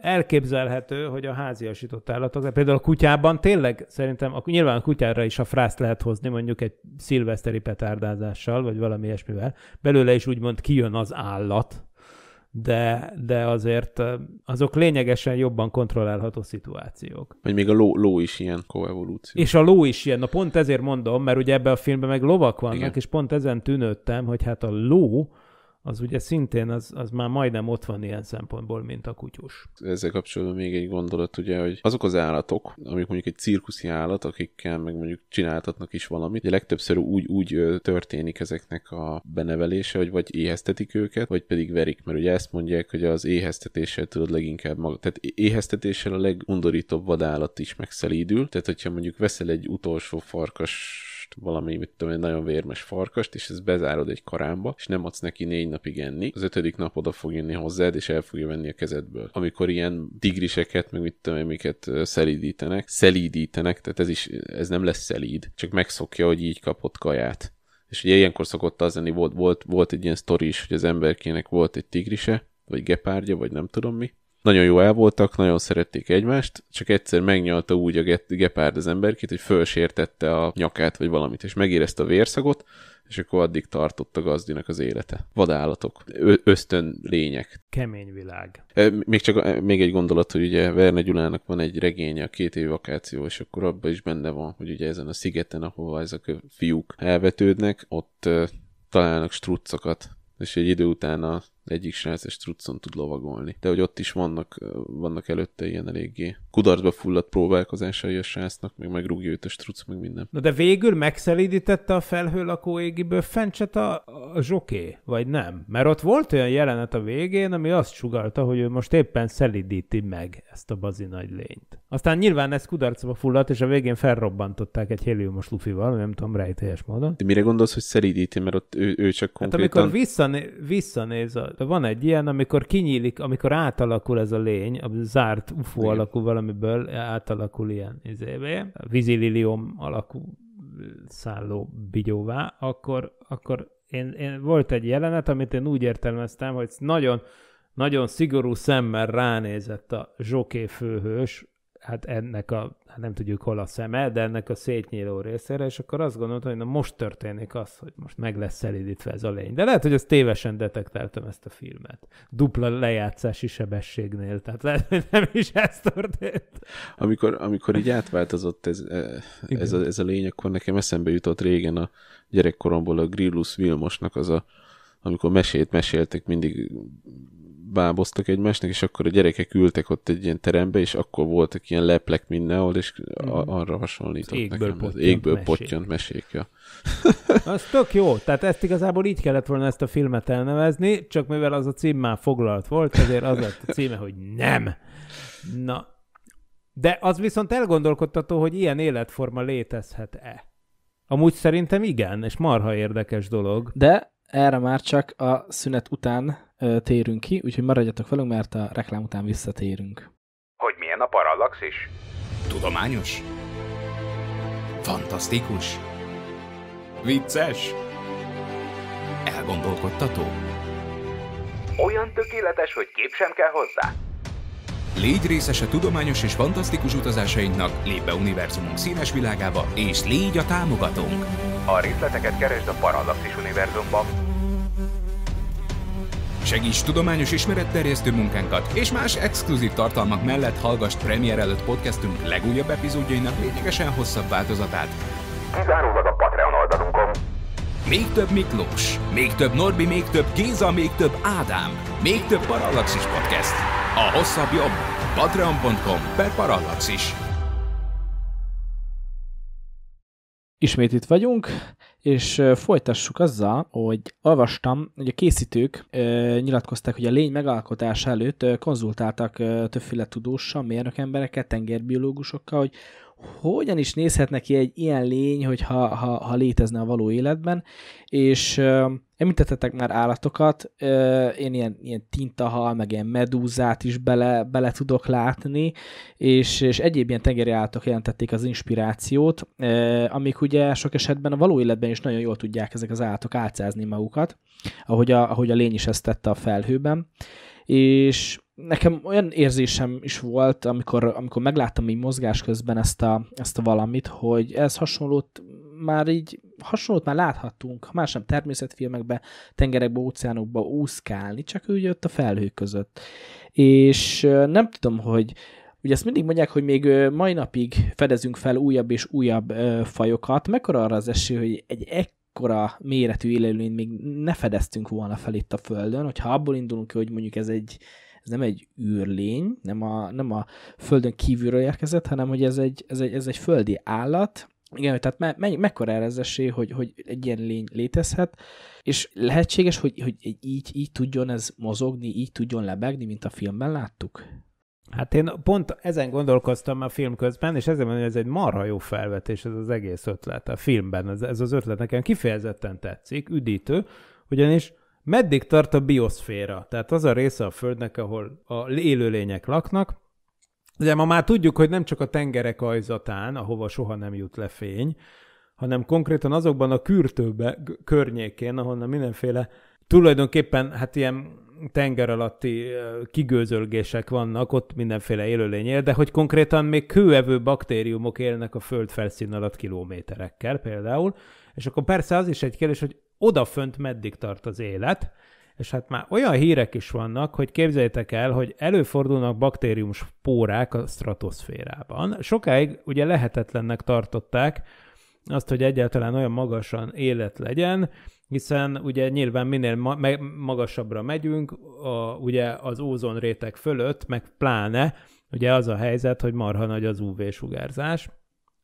Elképzelhető, hogy a háziasított állatok, például a kutyában tényleg szerintem, a, nyilván a kutyára is a frászt lehet hozni, mondjuk egy szilveszteri petárdázással, vagy valami ilyesmivel. Belőle is úgymond kijön az állat, de, de azért azok lényegesen jobban kontrollálható szituációk. Vagy még a ló, ló is ilyen koevolúció. És a ló is ilyen. Na pont ezért mondom, mert ugye ebben a filmben meg lovak vannak, Igen. és pont ezen tűnődtem, hogy hát a ló az ugye szintén az, az már majdnem ott van ilyen szempontból, mint a kutyus. Ezzel kapcsolatban még egy gondolat, ugye, hogy azok az állatok, amik mondjuk egy cirkuszi állat, akikkel meg mondjuk csináltatnak is valamit, ugye legtöbbször úgy, úgy történik ezeknek a benevelése, hogy vagy éheztetik őket, vagy pedig verik, mert ugye ezt mondják, hogy az éheztetéssel tudod leginkább maga. Tehát éheztetéssel a legundorítóbb vadállat is megszelídül, tehát hogyha mondjuk veszel egy utolsó farkas farkast, valami, mit tudom, egy nagyon vérmes farkast, és ez bezárod egy karámba, és nem adsz neki négy napig enni. Az ötödik nap oda fog jönni hozzád, és el fogja venni a kezedből. Amikor ilyen tigriseket, meg mit tudom, amiket szelídítenek, szelídítenek, tehát ez is, ez nem lesz szelíd, csak megszokja, hogy így kapott kaját. És ugye ilyenkor szokott az lenni, volt, volt, volt egy ilyen sztori is, hogy az emberkének volt egy tigrise, vagy gepárgya, vagy nem tudom mi, nagyon jó el voltak, nagyon szerették egymást, csak egyszer megnyalta úgy a gepárd az emberkét, hogy fölsértette a nyakát, vagy valamit, és megérezte a vérszagot, és akkor addig tartott a gazdinak az élete. Vadállatok, ö- ösztön lények. Kemény világ. Még csak még egy gondolat, hogy ugye Verne Gyulának van egy regénye, a két év vakáció, és akkor abban is benne van, hogy ugye ezen a szigeten, ahova ezek a fiúk elvetődnek, ott találnak struccokat, és egy idő után a egyik srác és truccon tud lovagolni. De hogy ott is vannak, vannak előtte ilyen eléggé kudarcba fulladt próbálkozásai a srácnak, meg megrúgja őt a struc, meg minden. Na de végül megszelídítette a felhőlakó égi fencset a, a zsoké, vagy nem? Mert ott volt olyan jelenet a végén, ami azt sugalta, hogy ő most éppen szelidíti meg ezt a bazi nagy lényt. Aztán nyilván ez kudarcba fulladt, és a végén felrobbantották egy héliumos lufival, nem tudom, rejtélyes módon. De mire gondolsz, hogy szelidíti, mert ott ő, ő csak hát konkrétan... Hát amikor visszané, visszanéz, a, van egy ilyen, amikor kinyílik, amikor átalakul ez a lény, a zárt UFO Igen. alakú valamiből átalakul ilyen izébe, vizililium alakú szálló bigyóvá, akkor, akkor én, én, volt egy jelenet, amit én úgy értelmeztem, hogy nagyon, nagyon szigorú szemmel ránézett a zsoké főhős hát ennek a, hát nem tudjuk hol a szeme, de ennek a szétnyíló részére, és akkor azt gondoltam, hogy na most történik az, hogy most meg lesz szelidítve ez a lény. De lehet, hogy ezt tévesen detektáltam ezt a filmet. Dupla lejátszási sebességnél, tehát lehet, hogy nem is ez történt. Amikor, amikor így átváltozott ez, e, ez, a, ez a lény, akkor nekem eszembe jutott régen a gyerekkoromból a Grillus Vilmosnak az a amikor mesét meséltek, mindig báboztak egymásnak, és akkor a gyerekek ültek ott egy ilyen terembe, és akkor voltak ilyen leplek mindenhol, és mhm. arra hasonlított az égből nekem. Pottyant égből mesék. pottyant Ja. az tök jó, tehát ezt igazából így kellett volna ezt a filmet elnevezni, csak mivel az a cím már foglalt volt, ezért az lett a címe, hogy nem. Na, de az viszont elgondolkodtató, hogy ilyen életforma létezhet-e. Amúgy szerintem igen, és marha érdekes dolog. De erre már csak a szünet után térünk ki, úgyhogy maradjatok velünk, mert a reklám után visszatérünk. Hogy milyen a parallax is? Tudományos? Fantasztikus? Vicces? Elgondolkodtató? Olyan tökéletes, hogy kép sem kell hozzá. Légy részes a tudományos és fantasztikus utazásainknak, lép be univerzumunk színes világába, és légy a támogatónk! A részleteket keresd a Parallaxis univerzumban. Segíts tudományos ismeretterjesztő munkánkat, és más exkluzív tartalmak mellett hallgass premier előtt podcastunk legújabb epizódjainak lényegesen hosszabb változatát. Kizárólag a Patreon oldalunkon. Még több Miklós, még több Norbi, még több Géza, még több Ádám, még több Parallaxis Podcast. A hosszabb jobb. Patreon.com per Parallaxis. Ismét itt vagyunk és folytassuk azzal, hogy olvastam, hogy a készítők nyilatkozták, hogy a lény megalkotása előtt konzultáltak többféle tudóssal, mérnök embereket, tengerbiológusokkal, hogy hogyan is nézhet neki egy ilyen lény, hogy ha, ha, ha létezne a való életben, és uh, említettetek már állatokat, uh, én ilyen, ilyen tintahal, meg ilyen medúzát is bele, bele tudok látni, és, és egyéb ilyen tengeri állatok jelentették az inspirációt, uh, amik ugye sok esetben a való életben is nagyon jól tudják ezek az állatok álcázni magukat, ahogy a, ahogy a lény is ezt tette a felhőben, és nekem olyan érzésem is volt, amikor, amikor megláttam így mozgás közben ezt a, ezt a valamit, hogy ez hasonlót már így, hasonlót már láthattunk, ha más nem természetfilmekben tengerekbe, óceánokba úszkálni, csak úgy, ott a felhők között. És nem tudom, hogy Ugye ezt mindig mondják, hogy még mai napig fedezünk fel újabb és újabb ö, fajokat. Mekkora arra az esély, hogy egy ekkora méretű élőlényt még ne fedeztünk volna fel itt a Földön, hogyha abból indulunk ki, hogy mondjuk ez egy ez nem egy űrlény, nem a, nem a földön kívülről érkezett, hanem hogy ez egy, ez egy, ez egy földi állat, igen, tehát me, me, mekkora erre az esély, hogy, hogy egy ilyen lény létezhet, és lehetséges, hogy, hogy így, így tudjon ez mozogni, így tudjon lebegni, mint a filmben láttuk? Hát én pont ezen gondolkoztam a film közben, és ezért mondom, hogy ez egy marha jó felvetés, ez az egész ötlet a filmben. Ez, ez az ötlet nekem kifejezetten tetszik, üdítő, ugyanis Meddig tart a bioszféra? Tehát az a része a Földnek, ahol a élőlények laknak. Ugye ma már tudjuk, hogy nem csak a tengerek ajzatán, ahova soha nem jut le fény, hanem konkrétan azokban a kürtőbe környékén, ahonnan mindenféle tulajdonképpen hát ilyen tenger alatti kigőzölgések vannak, ott mindenféle élőlény él, de hogy konkrétan még kőevő baktériumok élnek a föld felszín alatt kilométerekkel például, és akkor persze az is egy kérdés, hogy odafönt meddig tart az élet, és hát már olyan hírek is vannak, hogy képzeljétek el, hogy előfordulnak baktériums pórák a stratoszférában. Sokáig ugye lehetetlennek tartották azt, hogy egyáltalán olyan magasan élet legyen, hiszen ugye nyilván minél ma- magasabbra megyünk, a, ugye az ózonréteg fölött, meg pláne, ugye az a helyzet, hogy marha nagy az UV-sugárzás,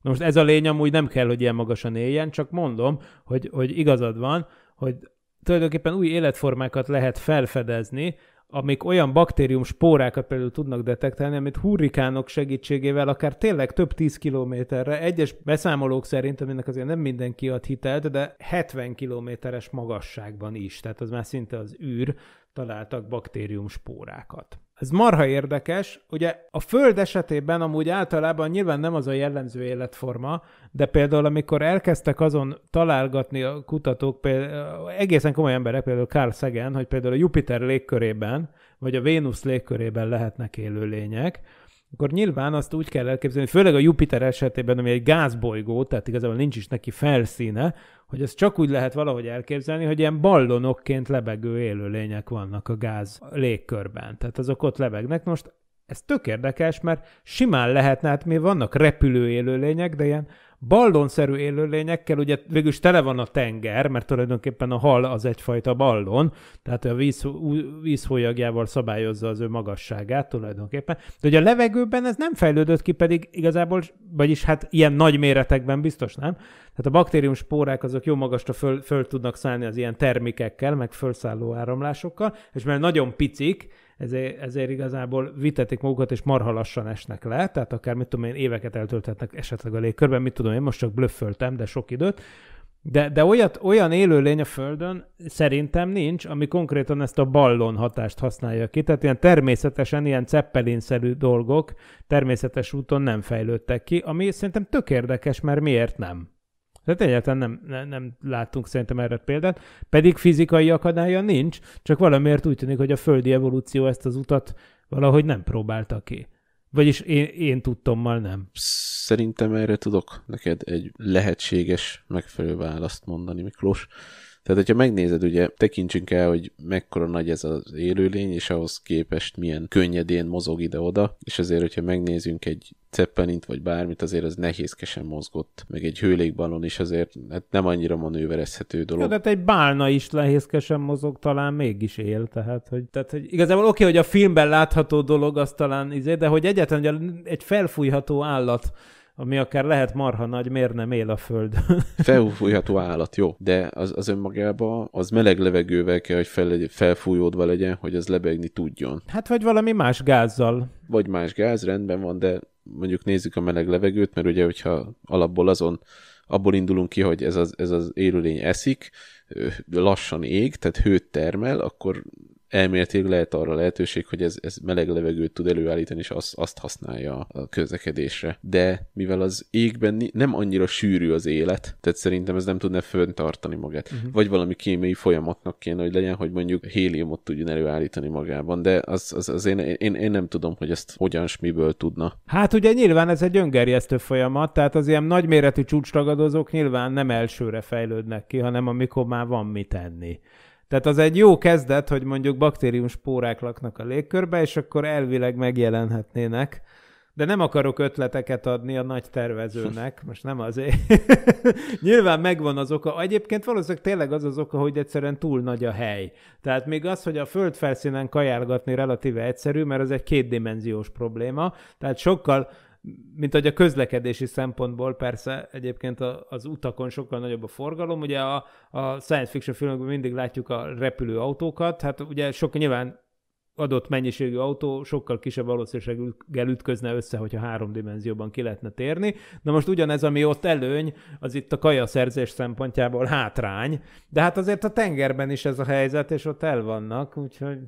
Na most ez a lény amúgy nem kell, hogy ilyen magasan éljen, csak mondom, hogy, hogy igazad van, hogy tulajdonképpen új életformákat lehet felfedezni, amik olyan baktérium spórákat például tudnak detektálni, amit hurrikánok segítségével akár tényleg több tíz kilométerre, egyes beszámolók szerint, aminek azért nem mindenki ad hitelt, de 70 kilométeres magasságban is, tehát az már szinte az űr, találtak baktérium spórákat. Ez marha érdekes, ugye a Föld esetében amúgy általában nyilván nem az a jellemző életforma, de például amikor elkezdtek azon találgatni a kutatók, például, egészen komoly emberek, például Carl Sagan, hogy például a Jupiter légkörében, vagy a Vénusz légkörében lehetnek élőlények, akkor nyilván azt úgy kell elképzelni, főleg a Jupiter esetében, ami egy gázbolygó, tehát igazából nincs is neki felszíne, hogy ezt csak úgy lehet valahogy elképzelni, hogy ilyen ballonokként lebegő élőlények vannak a gáz légkörben. Tehát azok ott lebegnek. Most ez tök érdekes, mert simán lehetne, hát mi vannak repülő élőlények, de ilyen ballonszerű élőlényekkel, ugye végül is tele van a tenger, mert tulajdonképpen a hal az egyfajta ballon, tehát a víz, vízfolyagjával szabályozza az ő magasságát tulajdonképpen. De ugye a levegőben ez nem fejlődött ki, pedig igazából, vagyis hát ilyen nagy méretekben biztos nem. Tehát a baktérium spórák azok jó magasra föl, föl tudnak szállni az ilyen termikekkel, meg fölszálló áramlásokkal, és mert nagyon picik, ezért, ezért igazából vitetik magukat, és marha lassan esnek le, tehát akár, mit tudom én, éveket eltölthetnek esetleg a légkörben, mit tudom én, most csak blöfföltem, de sok időt, de, de olyat, olyan élőlény a Földön szerintem nincs, ami konkrétan ezt a ballon hatást használja ki. Tehát ilyen természetesen ilyen ceppelinszerű dolgok természetes úton nem fejlődtek ki, ami szerintem tök érdekes, mert miért nem? Tehát egyáltalán nem, nem, nem láttunk szerintem erre példát, pedig fizikai akadálya nincs, csak valamiért úgy tűnik, hogy a földi evolúció ezt az utat valahogy nem próbálta ki. Vagyis én, én tudtommal nem. Szerintem erre tudok neked egy lehetséges megfelelő választ mondani, Miklós. Tehát, hogyha megnézed, ugye tekintsünk el, hogy mekkora nagy ez az élőlény, és ahhoz képest milyen könnyedén mozog ide-oda, és azért, hogyha megnézünk egy Zeppelint vagy bármit, azért az nehézkesen mozgott, meg egy hőlékballon is azért hát nem annyira manőverezhető dolog. tehát egy bálna is nehézkesen mozog, talán mégis él, tehát hogy, tehát, hogy igazából oké, okay, hogy a filmben látható dolog az talán izé, de hogy egyetlen, hogy egy felfújható állat ami akár lehet marha nagy, miért nem él a föld. Felfújható állat, jó, de az, az önmagában az meleg levegővel kell, hogy fel, felfújódva legyen, hogy az lebegni tudjon. Hát vagy valami más gázzal. Vagy más gáz, rendben van, de mondjuk nézzük a meleg levegőt, mert ugye, hogyha alapból azon abból indulunk ki, hogy ez az, ez az élőlény eszik, lassan ég, tehát hőt termel, akkor elméletileg lehet arra lehetőség, hogy ez, ez meleg levegőt tud előállítani, és azt, azt használja a közlekedésre. De mivel az égben nem annyira sűrű az élet, tehát szerintem ez nem tudna föntartani magát. Uh-huh. Vagy valami kémiai folyamatnak kéne, hogy legyen, hogy mondjuk héliumot tudjon előállítani magában, de az, az, az én, én, én nem tudom, hogy ezt hogyan és miből tudna. Hát ugye nyilván ez egy öngerjesztő folyamat, tehát az ilyen nagyméretű csúcsragadozók nyilván nem elsőre fejlődnek ki, hanem amikor már van mit tenni. Tehát az egy jó kezdet, hogy mondjuk baktérium spórák laknak a légkörbe, és akkor elvileg megjelenhetnének. De nem akarok ötleteket adni a nagy tervezőnek, most nem azért. Nyilván megvan az oka. Egyébként valószínűleg tényleg az az oka, hogy egyszerűen túl nagy a hely. Tehát még az, hogy a földfelszínen kajálgatni relatíve egyszerű, mert az egy kétdimenziós probléma. Tehát sokkal mint hogy a közlekedési szempontból persze egyébként a, az utakon sokkal nagyobb a forgalom. Ugye a, a science fiction filmekben mindig látjuk a repülő autókat, hát ugye sok nyilván adott mennyiségű autó sokkal kisebb valószínűséggel ütközne össze, hogyha három dimenzióban ki lehetne térni. Na most ugyanez, ami ott előny, az itt a kaja szerzés szempontjából hátrány, de hát azért a tengerben is ez a helyzet, és ott el vannak, úgyhogy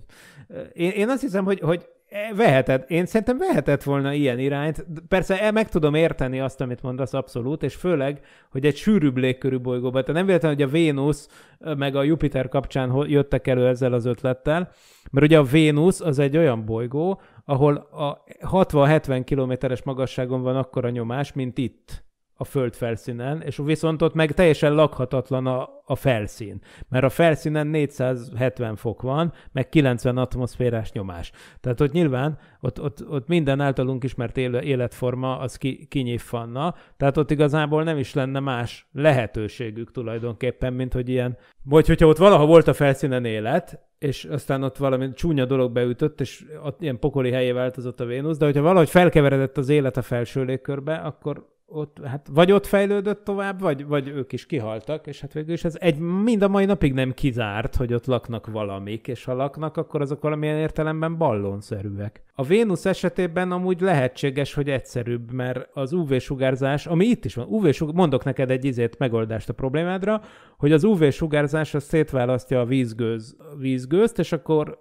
eh, én, én azt hiszem, hogy, hogy vehetett, én szerintem vehetett volna ilyen irányt. Persze e, meg tudom érteni azt, amit mondasz abszolút, és főleg, hogy egy sűrűbb légkörű bolygóban. Tehát nem véletlen, hogy a Vénusz meg a Jupiter kapcsán jöttek elő ezzel az ötlettel, mert ugye a Vénusz az egy olyan bolygó, ahol a 60-70 kilométeres magasságon van akkora nyomás, mint itt a föld felszínen, és viszont ott meg teljesen lakhatatlan a, a felszín, mert a felszínen 470 fok van, meg 90 atmoszférás nyomás. Tehát ott nyilván, ott, ott, ott minden általunk ismert életforma az ki, kinyiffanna, tehát ott igazából nem is lenne más lehetőségük tulajdonképpen, mint hogy ilyen, vagy hogyha ott valaha volt a felszínen élet, és aztán ott valami csúnya dolog beütött, és ott ilyen pokoli helyé változott a Vénusz, de hogyha valahogy felkeveredett az élet a felső légkörbe, akkor ott, hát vagy ott fejlődött tovább, vagy, vagy ők is kihaltak, és hát végül is ez egy mind a mai napig nem kizárt, hogy ott laknak valamik, és ha laknak, akkor azok valamilyen értelemben ballonszerűek. A Vénusz esetében amúgy lehetséges, hogy egyszerűbb, mert az UV-sugárzás, ami itt is van, uv mondok neked egy izét megoldást a problémádra, hogy az UV-sugárzás az szétválasztja a vízgőz, vízgőzt, és akkor,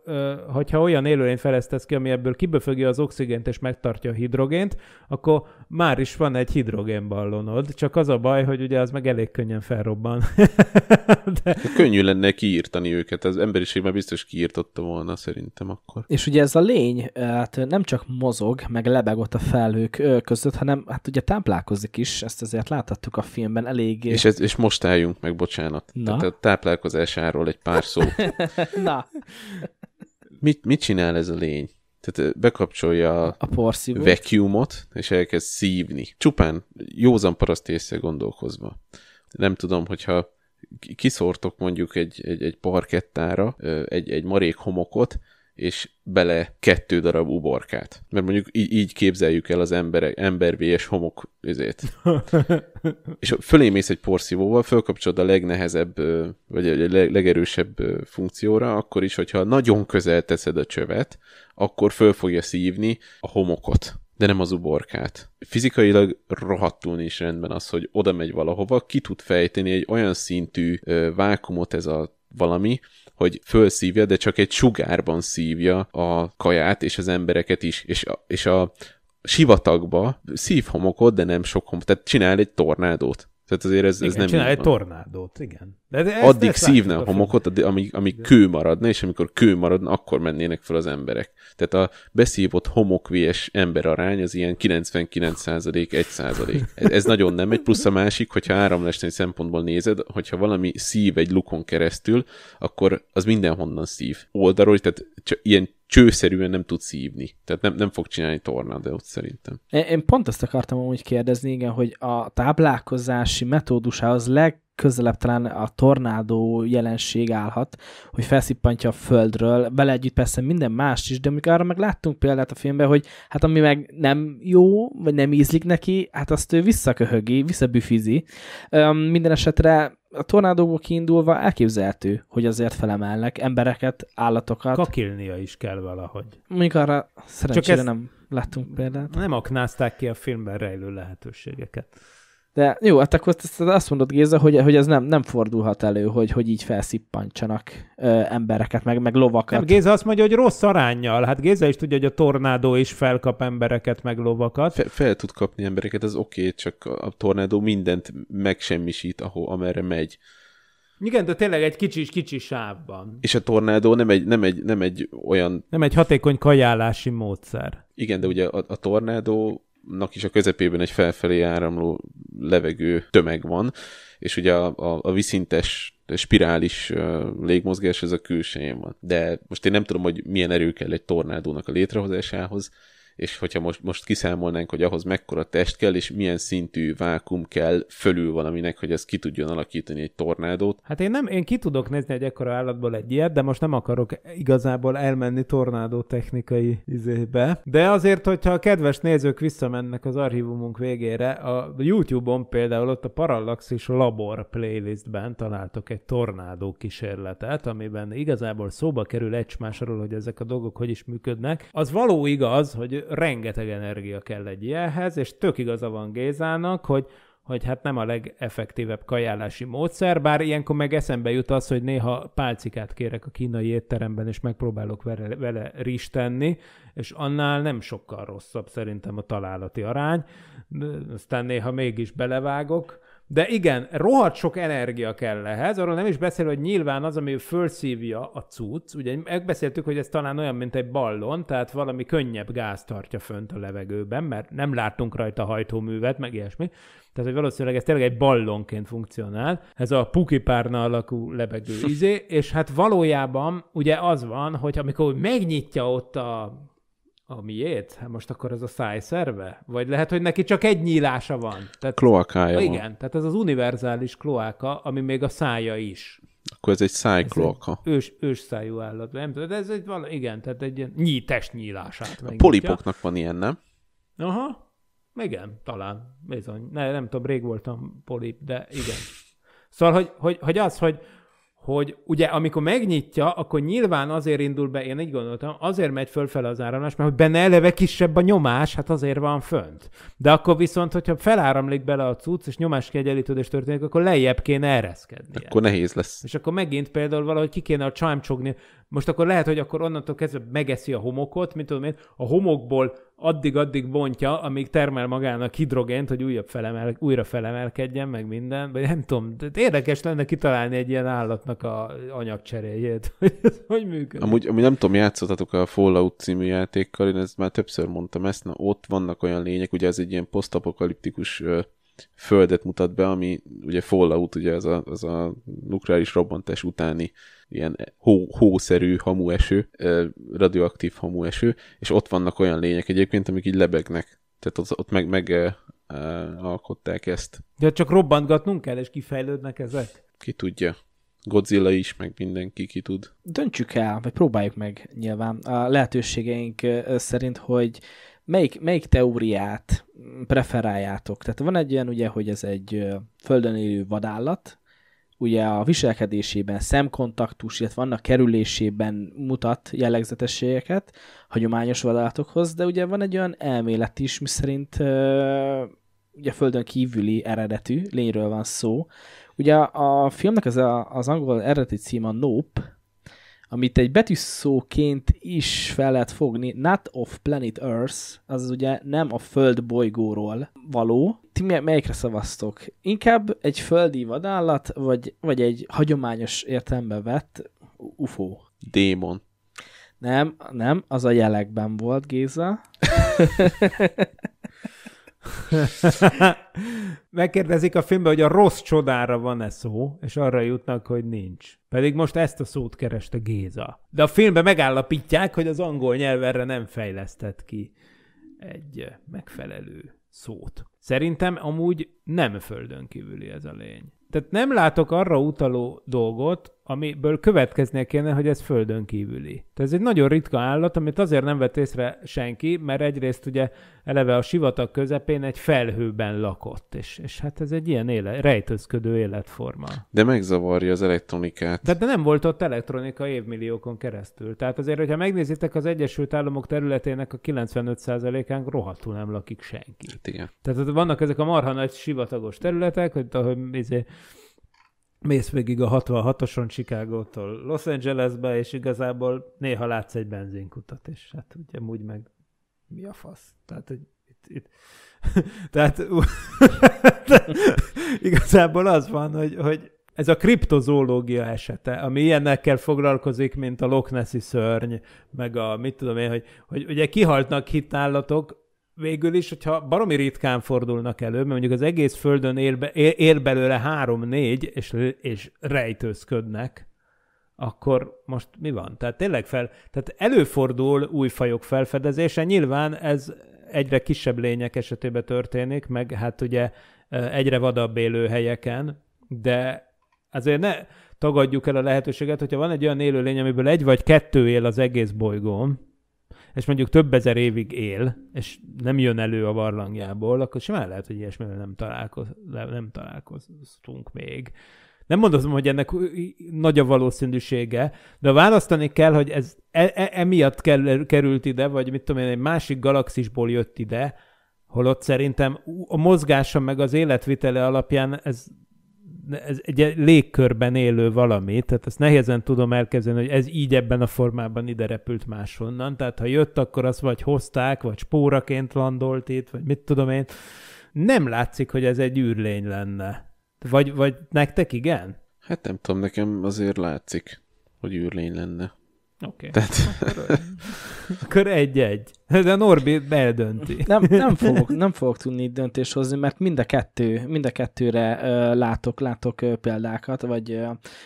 hogyha olyan élőlény feleztesz ki, ami ebből kiböfögi az oxigént és megtartja a hidrogént, akkor már is van egy hidrogén hidrogénballonod, csak az a baj, hogy ugye az meg elég könnyen felrobban. De... Könnyű lenne kiírtani őket, az emberiség már biztos kiírtotta volna szerintem akkor. És ugye ez a lény hát nem csak mozog, meg lebeg ott a felhők között, hanem hát ugye táplálkozik is, ezt azért láthattuk a filmben elég. És, ez, és most álljunk meg, bocsánat. Na? Tehát a táplálkozásáról egy pár szó. Na. Mit, mit csinál ez a lény? Tehát bekapcsolja a, a vacuumot, és elkezd szívni. Csupán józan paraszt észre gondolkozva. Nem tudom, hogyha kiszortok mondjuk egy, egy, egy parkettára egy, egy marék homokot, és bele kettő darab uborkát. Mert mondjuk így, így képzeljük el az emberek, embervélyes homok üzét. és fölé mész egy porszívóval, fölkapcsolod a legnehezebb, vagy a legerősebb funkcióra, akkor is, hogyha nagyon közel teszed a csövet, akkor föl fogja szívni a homokot de nem az uborkát. Fizikailag rohadtul is rendben az, hogy oda megy valahova, ki tud fejteni egy olyan szintű vákumot ez a valami, hogy fölszívja, de csak egy sugárban szívja a kaját és az embereket is, és a, és a sivatagba szív homokot, de nem sok homokot, tehát csinál egy tornádót. Tehát azért ez, igen, ez nem csinál egy van. tornádót, igen. De de ezt, Addig ezt szívne a homokot, amíg, amíg kő maradna, és amikor kő maradna, akkor mennének fel az emberek. Tehát a beszívott homokvés emberarány az ilyen 99% 1%. Ez, ez nagyon nem egy plusz a másik, hogyha áramlesnél szempontból nézed, hogyha valami szív egy lukon keresztül, akkor az mindenhonnan szív. Oldalról, tehát ilyen csőszerűen nem tud szívni. Tehát nem, nem fog csinálni tornadeót szerintem. Én pont ezt akartam úgy kérdezni, igen, hogy a táplálkozási az legközelebb talán a tornádó jelenség állhat, hogy felszippantja a földről, vele együtt persze minden más is, de amikor arra meg láttunk példát a filmben, hogy hát ami meg nem jó, vagy nem ízlik neki, hát azt ő visszaköhögi, visszabüfizi. Üm, minden esetre a tornádóból kiindulva elképzelhető, hogy azért felemelnek embereket, állatokat. Kakilnia is kell valahogy. Még arra szerencsére Csak nem láttunk példát. Nem aknázták ki a filmben rejlő lehetőségeket. De jó, hát akkor azt mondod Géza, hogy, hogy ez nem, nem fordulhat elő, hogy, hogy így felszippantsanak ö, embereket, meg, meg lovakat. Nem, Géza azt mondja, hogy rossz arányjal. Hát Géza is tudja, hogy a tornádó is felkap embereket, meg lovakat. Fe, fel tud kapni embereket, ez oké, okay, csak a tornádó mindent megsemmisít, ahol, amerre megy. Igen, de tényleg egy kicsi kicsi sávban. És a tornádó nem egy, nem egy, nem egy olyan... Nem egy hatékony kajálási módszer. Igen, de ugye a, a tornádó nak is a közepében egy felfelé áramló levegő tömeg van, és ugye a, a, a viszintes spirális légmozgás ez a külsején van. De most én nem tudom, hogy milyen erő kell egy tornádónak a létrehozásához, és hogyha most, most kiszámolnánk, hogy ahhoz mekkora test kell, és milyen szintű vákum kell fölül valaminek, hogy ez ki tudjon alakítani egy tornádót. Hát én nem, én ki tudok nézni egy ekkora állatból egy ilyet, de most nem akarok igazából elmenni tornádó technikai izébe. De azért, hogyha a kedves nézők visszamennek az archívumunk végére, a YouTube-on például ott a Parallaxis Labor playlistben találtok egy tornádó kísérletet, amiben igazából szóba kerül egymásról, hogy ezek a dolgok hogy is működnek. Az való igaz, hogy rengeteg energia kell egy ilyenhez, és tök igaza van Gézának, hogy hogy hát nem a legeffektívebb kajálási módszer, bár ilyenkor meg eszembe jut az, hogy néha pálcikát kérek a kínai étteremben, és megpróbálok vele, vele rist tenni, és annál nem sokkal rosszabb szerintem a találati arány, aztán néha mégis belevágok. De igen, rohadt sok energia kell ehhez, arról nem is beszél, hogy nyilván az, ami fölszívja a cucc, ugye megbeszéltük, hogy ez talán olyan, mint egy ballon, tehát valami könnyebb gáz tartja fönt a levegőben, mert nem látunk rajta hajtóművet, meg ilyesmi. Tehát, hogy valószínűleg ez tényleg egy ballonként funkcionál, ez a pukipárna alakú lebegő izé, és hát valójában ugye az van, hogy amikor megnyitja ott a a miét? Hát most akkor ez a szájszerve? Vagy lehet, hogy neki csak egy nyílása van? Tehát, kloakája Igen, van. tehát ez az univerzális kloáka, ami még a szája is. Akkor ez egy szájkloaka. Ez egy ős, ős szájú állat, nem de ez egy valami, igen, tehát egy ilyen nyí, nyílását. A polipoknak van ilyen, nem? Aha, igen, talán, bizony. Ne, nem tudom, rég voltam polip, de igen. Szóval, hogy, hogy, hogy az, hogy, hogy ugye amikor megnyitja, akkor nyilván azért indul be, én így gondoltam, azért megy fölfel az áramlás, mert hogy benne eleve kisebb a nyomás, hát azért van fönt. De akkor viszont, hogyha feláramlik bele a cucc, és nyomás kiegyenlítődés történik, akkor lejjebb kéne ereszkedni. Akkor nehéz lesz. És akkor megint például valahogy ki kéne a csámcsogni. Most akkor lehet, hogy akkor onnantól kezdve megeszi a homokot, mint tudom én, a homokból addig-addig bontja, amíg termel magának hidrogént, hogy újabb felemel, újra felemelkedjen, meg minden, vagy nem tudom, de érdekes lenne kitalálni egy ilyen állatnak a anyagcseréjét, hogy hogy működik. Amúgy, amúgy nem tudom, játszottatok a Fallout című játékkal, én ezt már többször mondtam ezt, na ott vannak olyan lények, ugye ez egy ilyen posztapokaliptikus földet mutat be, ami ugye Fallout, ugye ez a, az a nukleáris robbantás utáni ilyen hó, hószerű hamueső, radioaktív hamueső, és ott vannak olyan lények egyébként, amik így lebegnek. Tehát ott, ott meg, meg alkották ezt. De csak robbantgatnunk kell, és kifejlődnek ezek? Ki tudja. Godzilla is, meg mindenki ki tud. Döntsük el, vagy próbáljuk meg nyilván a lehetőségeink szerint, hogy melyik, melyik teóriát preferáljátok? Tehát van egy olyan ugye, hogy ez egy földön élő vadállat, ugye a viselkedésében, szemkontaktus, illetve annak kerülésében mutat jellegzetességeket hagyományos vadállatokhoz, de ugye van egy olyan elmélet is, miszerint ugye földön kívüli eredetű lényről van szó. Ugye a filmnek az, a, az angol eredeti címa Nope, amit egy betűszóként is fel lehet fogni, not of planet Earth, az ugye nem a Föld bolygóról való. Ti melyikre szavaztok? Inkább egy földi vadállat, vagy, vagy egy hagyományos értelembe vett UFO? Démon. Nem, nem, az a jelekben volt, Géza. Megkérdezik a filmben, hogy a rossz csodára van-e szó, és arra jutnak, hogy nincs. Pedig most ezt a szót kereste Géza. De a filmben megállapítják, hogy az angol nyelv erre nem fejlesztett ki egy megfelelő szót. Szerintem amúgy nem földön kívüli ez a lény. Tehát nem látok arra utaló dolgot, amiből következnie kéne, hogy ez földön kívüli. Tehát ez egy nagyon ritka állat, amit azért nem vett észre senki, mert egyrészt ugye eleve a sivatag közepén egy felhőben lakott, és, és hát ez egy ilyen éle, rejtőzködő életforma. De megzavarja az elektronikát. De, de nem volt ott elektronika évmilliókon keresztül. Tehát azért, hogyha megnézitek, az Egyesült Államok területének a 95%-án rohadtul nem lakik senki. Hát igen. Tehát vannak ezek a marha nagy sivatagos területek, hogy, ahogy hogy izé, mész végig a 66-oson Chicago-tól Los Angelesbe, és igazából néha látsz egy benzinkutat, és hát ugye úgy meg mi a fasz? Tehát, hogy itt, itt. Tehát igazából az van, hogy, hogy ez a kriptozoológia esete, ami ilyennekkel foglalkozik, mint a Loch Nessi szörny, meg a mit tudom én, hogy, hogy ugye kihaltnak hitállatok, végül is, hogyha baromi ritkán fordulnak elő, mert mondjuk az egész földön ér, be, ér, belőle három-négy, és, és rejtőzködnek, akkor most mi van? Tehát tényleg fel, tehát előfordul új fajok felfedezése, nyilván ez egyre kisebb lények esetében történik, meg hát ugye egyre vadabb élő helyeken, de azért ne tagadjuk el a lehetőséget, hogyha van egy olyan élőlény, amiből egy vagy kettő él az egész bolygón, és mondjuk több ezer évig él, és nem jön elő a barlangjából, akkor simán lehet, hogy ilyesmivel nem, találkoz, nem találkoztunk még. Nem mondom, hogy ennek nagy a valószínűsége, de választani kell, hogy ez e, e, emiatt került ide, vagy mit tudom én, egy másik galaxisból jött ide, holott szerintem a mozgása meg az életvitele alapján ez ez egy légkörben élő valami, tehát ezt nehezen tudom elkezdeni, hogy ez így ebben a formában ide repült máshonnan. Tehát ha jött, akkor azt vagy hozták, vagy spóraként landolt itt, vagy mit tudom én. Nem látszik, hogy ez egy űrlény lenne. Vagy, vagy nektek igen? Hát nem tudom, nekem azért látszik, hogy űrlény lenne. Oké. Okay. Tehát... Akkor, egy-egy. De Norbi eldönti. Nem, nem, fogok, nem fogok tudni itt döntést hozni, mert mind a, kettő, mind a kettőre ö, látok, látok ö, példákat, vagy ö,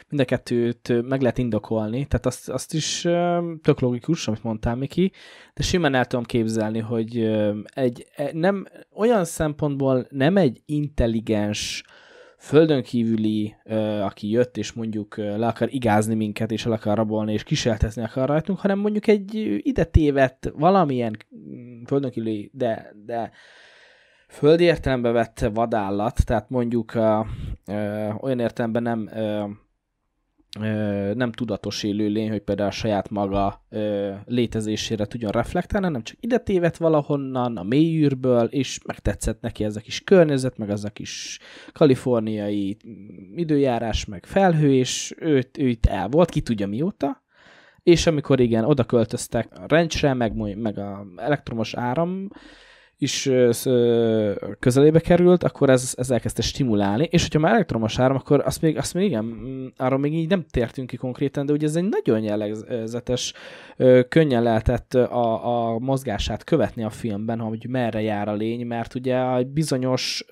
mind a kettőt meg lehet indokolni, tehát azt, azt is ö, tök logikus, amit mondtál, Miki, de simán el tudom képzelni, hogy ö, egy, e, nem, olyan szempontból nem egy intelligens földön kívüli, aki jött, és mondjuk le akar igázni minket, és el akar rabolni, és kísérletezni akar rajtunk, hanem mondjuk egy ide tévedt valamilyen mm, földön kívüli, de, de földi értelembe vett vadállat, tehát mondjuk ö, ö, olyan értelemben nem ö, ö, nem tudatos lény, hogy például a saját maga ö, létezésére tudjon reflektálni, hanem csak ide tévedt valahonnan, a mélyűrből, és megtetszett neki ez a kis környezet, meg az a kis kaliforniai mm, időjárás, meg felhő, és ő, ő itt el volt, ki tudja mióta, és amikor igen, oda költöztek a rendsre, meg, meg a elektromos áram, is közelébe került, akkor ez, ez elkezdte stimulálni, és hogyha már elektromos áram, akkor azt még, azt még igen, mm, arról még így nem tértünk ki konkrétan, de ugye ez egy nagyon jellegzetes, könnyen lehetett a, a mozgását követni a filmben, hogy merre jár a lény, mert ugye egy bizonyos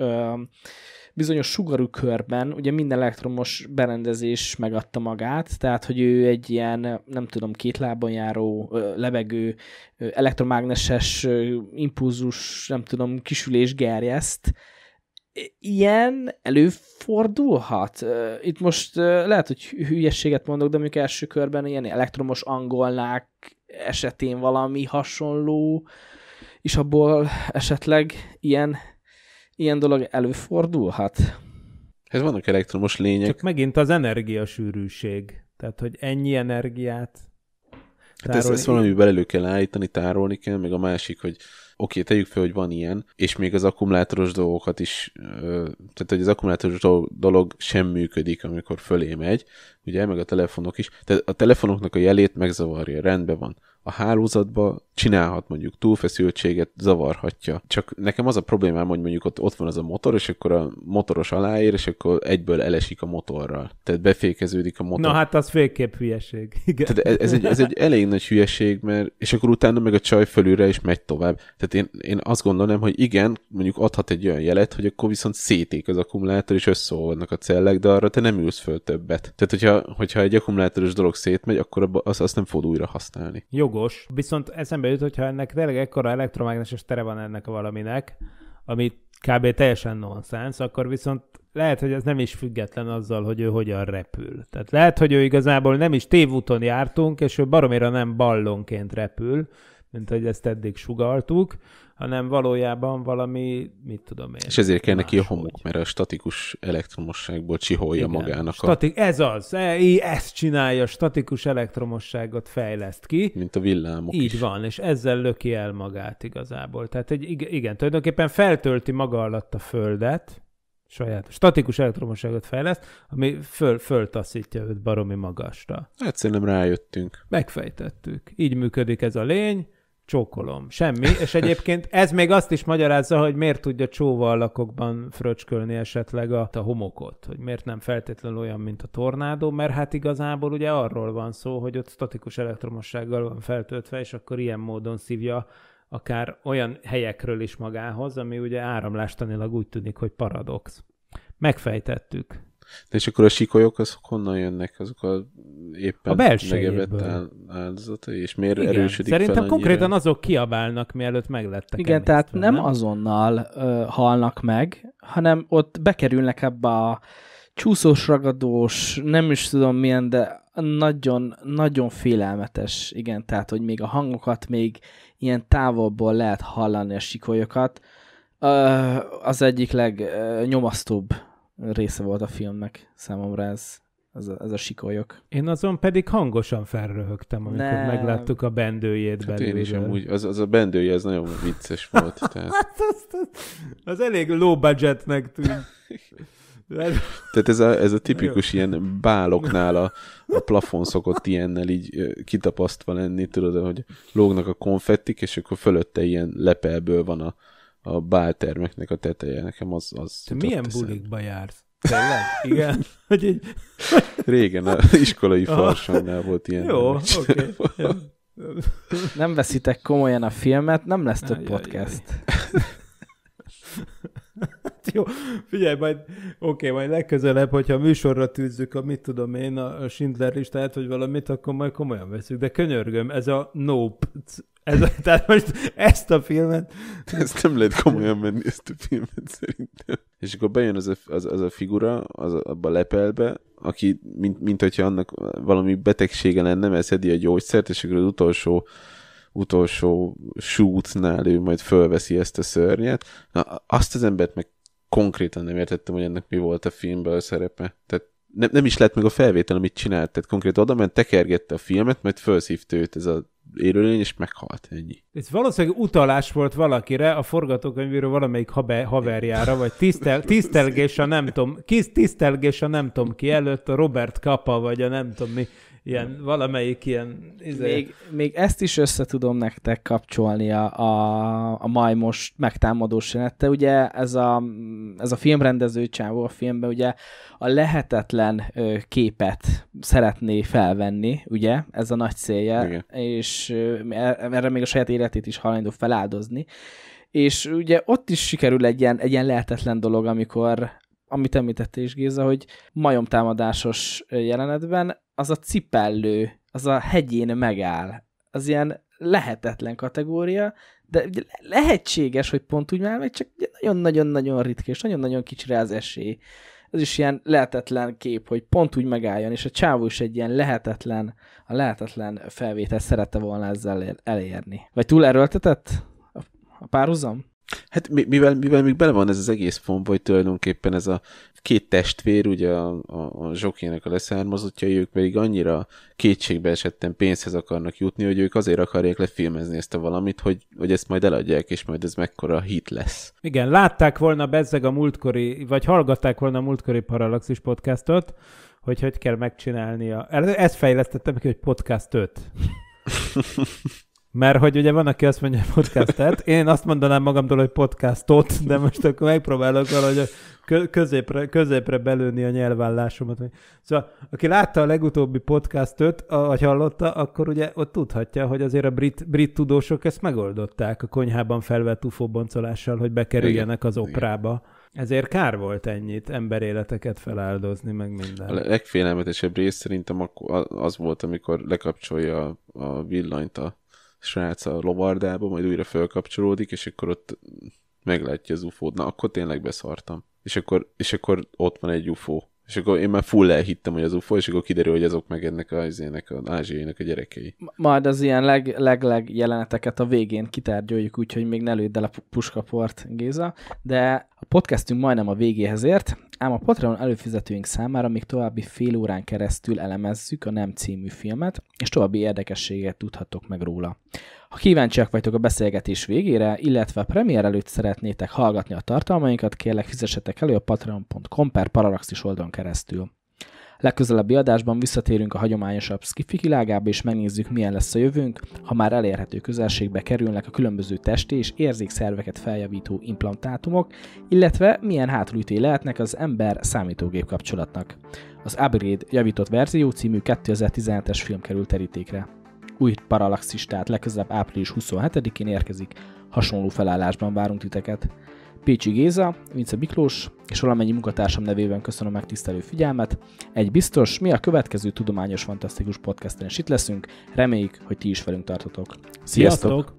bizonyos sugarú körben, ugye minden elektromos berendezés megadta magát, tehát hogy ő egy ilyen, nem tudom, két lábon járó, lebegő, elektromágneses impulzus, nem tudom, kisülés gerjeszt, ilyen előfordulhat? Itt most lehet, hogy hülyességet mondok, de amik első körben ilyen elektromos angolnák esetén valami hasonló, és abból esetleg ilyen ilyen dolog előfordulhat? Ez vannak elektromos lények. Csak megint az energiasűrűség. Tehát, hogy ennyi energiát Hát tárolni. ezt, ezt valami elő kell állítani, tárolni kell, meg a másik, hogy oké, okay, tegyük fel, hogy van ilyen, és még az akkumulátoros dolgokat is, tehát hogy az akkumulátoros dolog sem működik, amikor fölé megy, ugye, meg a telefonok is. Tehát a telefonoknak a jelét megzavarja, rendben van a hálózatba csinálhat mondjuk túlfeszültséget, zavarhatja. Csak nekem az a problémám, hogy mondjuk ott, ott van az a motor, és akkor a motoros aláér, és akkor egyből elesik a motorral. Tehát befékeződik a motor. Na hát az végképp hülyeség. Igen. Tehát ez, ez, egy, ez egy elég nagy hülyeség, mert és akkor utána meg a csaj fölülre is megy tovább. Tehát én, én azt gondolom, hogy igen, mondjuk adhat egy olyan jelet, hogy akkor viszont széték az akkumulátor, és összeolvadnak a cellek, de arra te nem ülsz föl többet. Tehát hogyha, hogyha egy akkumulátoros dolog szétmegy, akkor azt, azt nem fogod újra használni. Jó, jogos, viszont eszembe jut, hogyha ennek tényleg ekkora elektromágneses tere van ennek a valaminek, ami kb. teljesen nonsens, akkor viszont lehet, hogy ez nem is független azzal, hogy ő hogyan repül. Tehát lehet, hogy ő igazából nem is tévúton jártunk, és ő baromira nem ballonként repül, mint hogy ezt eddig sugaltuk, hanem valójában valami, mit tudom én. És ezért kell neki a homok, mert a statikus elektromosságból csiholja Igen. magának Statik, a... Ez az, e, ezt csinálja, statikus elektromosságot fejleszt ki. Mint a villámok Így is. van, és ezzel löki el magát igazából. Tehát egy, igen, tulajdonképpen feltölti maga alatt a földet, saját statikus elektromosságot fejleszt, ami föl, föltaszítja őt baromi magasra. Egyszerűen nem rájöttünk. Megfejtettük. Így működik ez a lény csókolom. Semmi, és egyébként ez még azt is magyarázza, hogy miért tudja csóval lakokban fröcskölni esetleg a, a homokot, hogy miért nem feltétlenül olyan, mint a tornádó, mert hát igazából ugye arról van szó, hogy ott statikus elektromossággal van feltöltve, és akkor ilyen módon szívja akár olyan helyekről is magához, ami ugye áramlástanilag úgy tűnik, hogy paradox. Megfejtettük. De és akkor a sikolyok, azok honnan jönnek? Azok a éppen a megebett áldozatai, és miért Igen. erősödik Szerintem fel konkrétan azok kiabálnak, mielőtt meglettek. Igen, tehát nem, nem azonnal ö, halnak meg, hanem ott bekerülnek ebbe a csúszós, ragadós, nem is tudom milyen, de nagyon, nagyon félelmetes, igen, tehát, hogy még a hangokat még ilyen távolból lehet hallani a sikolyokat. Az egyik legnyomasztóbb része volt a filmnek. Számomra ez, ez a, ez a sikolyok. Én azon pedig hangosan felröhögtem, amikor Nem. megláttuk a bendőjét hát én is amúgy, az, az a bendője, ez nagyon vicces volt. Tehát. Hát az, az, az, elég low budgetnek tűnt. Tehát ez a, ez a tipikus Jó. ilyen báloknál a, a plafon szokott ilyennel így kitapasztva lenni, tudod, hogy lógnak a konfettik, és akkor fölötte ilyen lepelből van a, a báltermeknek a teteje. Nekem az... az Te milyen teszem. bulikba jársz? Tényleg? Igen? Hogy egy... Régen a iskolai farsangnál volt ilyen. Jó, oké. Okay. Nem veszitek komolyan a filmet, nem lesz több podcast. jó, figyelj, majd, oké, okay, majd legközelebb, hogyha a műsorra tűzzük a mit tudom én, a Schindler listát, hogy valamit, akkor majd komolyan veszük. De könyörgöm, ez a Nope, ez a, tehát most ezt a filmet... Ezt nem lehet komolyan menni ezt a filmet szerintem. És akkor bejön az a, az, az a figura, az a, abba a lepelbe, aki, mint, mint hogyha annak valami betegsége lenne, mert szedi a gyógyszert, és akkor az utolsó utolsó sútnál ő majd fölveszi ezt a szörnyet. Na, azt az embert meg konkrétan nem értettem, hogy ennek mi volt a filmben a szerepe. Tehát nem, nem is lett meg a felvétel, amit csinált. Tehát konkrétan oda ment, tekergette a filmet, majd felszívta őt ez a élőlény, és meghalt ennyi. Ez valószínűleg utalás volt valakire, a forgatókönyvíró valamelyik haverjára, vagy tisztel, tisztelgés a nem tudom, kis tisztelgés a nem tudom ki előtt, a Robert Kappa, vagy a nem tudom mi ilyen, valamelyik ilyen... Izé... Még, még ezt is össze tudom nektek kapcsolni a, a, a most megtámadós jelenete. Ugye ez a, ez a filmrendező csávó a filmben ugye a lehetetlen képet szeretné felvenni, ugye? Ez a nagy célja. Igen. És e-, erre még a saját életét is hajlandó feláldozni. És ugye ott is sikerül egy ilyen, egy ilyen lehetetlen dolog, amikor amit említette is Géza, hogy majom támadásos jelenetben az a cipellő, az a hegyén megáll, az ilyen lehetetlen kategória, de ugye lehetséges, hogy pont úgy már meg, csak nagyon-nagyon-nagyon ritka, és nagyon-nagyon kicsire az esély. Ez is ilyen lehetetlen kép, hogy pont úgy megálljon, és a csávó is egy ilyen lehetetlen, a lehetetlen felvétel szerette volna ezzel elérni. Vagy túl erőltetett a párhuzam? Hát mivel, mivel még bele van ez az egész pomba, hogy tulajdonképpen ez a két testvér, ugye a, a, a zsokének a leszármazottjai, ők pedig annyira kétségbe esetten pénzhez akarnak jutni, hogy ők azért akarják lefilmezni ezt a valamit, hogy, hogy ezt majd eladják, és majd ez mekkora hit lesz. Igen, látták volna bezzeg a múltkori, vagy hallgatták volna a múltkori Parallaxis podcastot, hogy hogy kell megcsinálnia. Ezt fejlesztettem ki, hogy podcastot. Mert hogy ugye van, aki azt mondja, podcastet, én azt mondanám magamtól, hogy podcastot, de most akkor megpróbálok valahogy középre, középre belőni a nyelvállásomat. Szóval, aki látta a legutóbbi podcastot, vagy hallotta, akkor ugye ott tudhatja, hogy azért a brit, brit tudósok ezt megoldották a konyhában felvett ufóboncolással, hogy bekerüljenek az oprába. Ezért kár volt ennyit emberéleteket feláldozni, meg minden. A legfélelmetesebb rész szerintem az volt, amikor lekapcsolja a villanyt a srác a lovardába, majd újra fölkapcsolódik, és akkor ott meglátja az ufo Na, akkor tényleg beszartam. És akkor, és akkor ott van egy UFO. És akkor én már full elhittem, hogy az UFO, és akkor kiderül, hogy azok meg ennek az, ennek az ázsiainak a gyerekei. Majd az ilyen leg, leg, leg jeleneteket a végén kitárgyoljuk, úgyhogy még ne lőd el a puskaport, Géza. De a podcastünk majdnem a végéhez ért ám a Patreon előfizetőink számára még további fél órán keresztül elemezzük a Nem című filmet, és további érdekességet tudhattok meg róla. Ha kíváncsiak vagytok a beszélgetés végére, illetve a premier előtt szeretnétek hallgatni a tartalmainkat, kérlek fizessetek elő a patreon.com per paralaxis oldalon keresztül. Legközelebbi adásban visszatérünk a hagyományosabb skiffi világába, és megnézzük, milyen lesz a jövőnk, ha már elérhető közelségbe kerülnek a különböző testi és érzékszerveket feljavító implantátumok, illetve milyen hátulütő lehetnek az ember-számítógép kapcsolatnak. Az Upgrade javított verzió című 2017-es film került terítékre. Új paralaxistát legközelebb április 27-én érkezik, hasonló felállásban várunk titeket. Pécsi Géza, Vince Miklós és valamennyi munkatársam nevében köszönöm megtisztelő figyelmet. Egy biztos, mi a következő Tudományos Fantasztikus podcasten is itt leszünk, reméljük, hogy ti is velünk tartotok. Sziasztok! Sziasztok!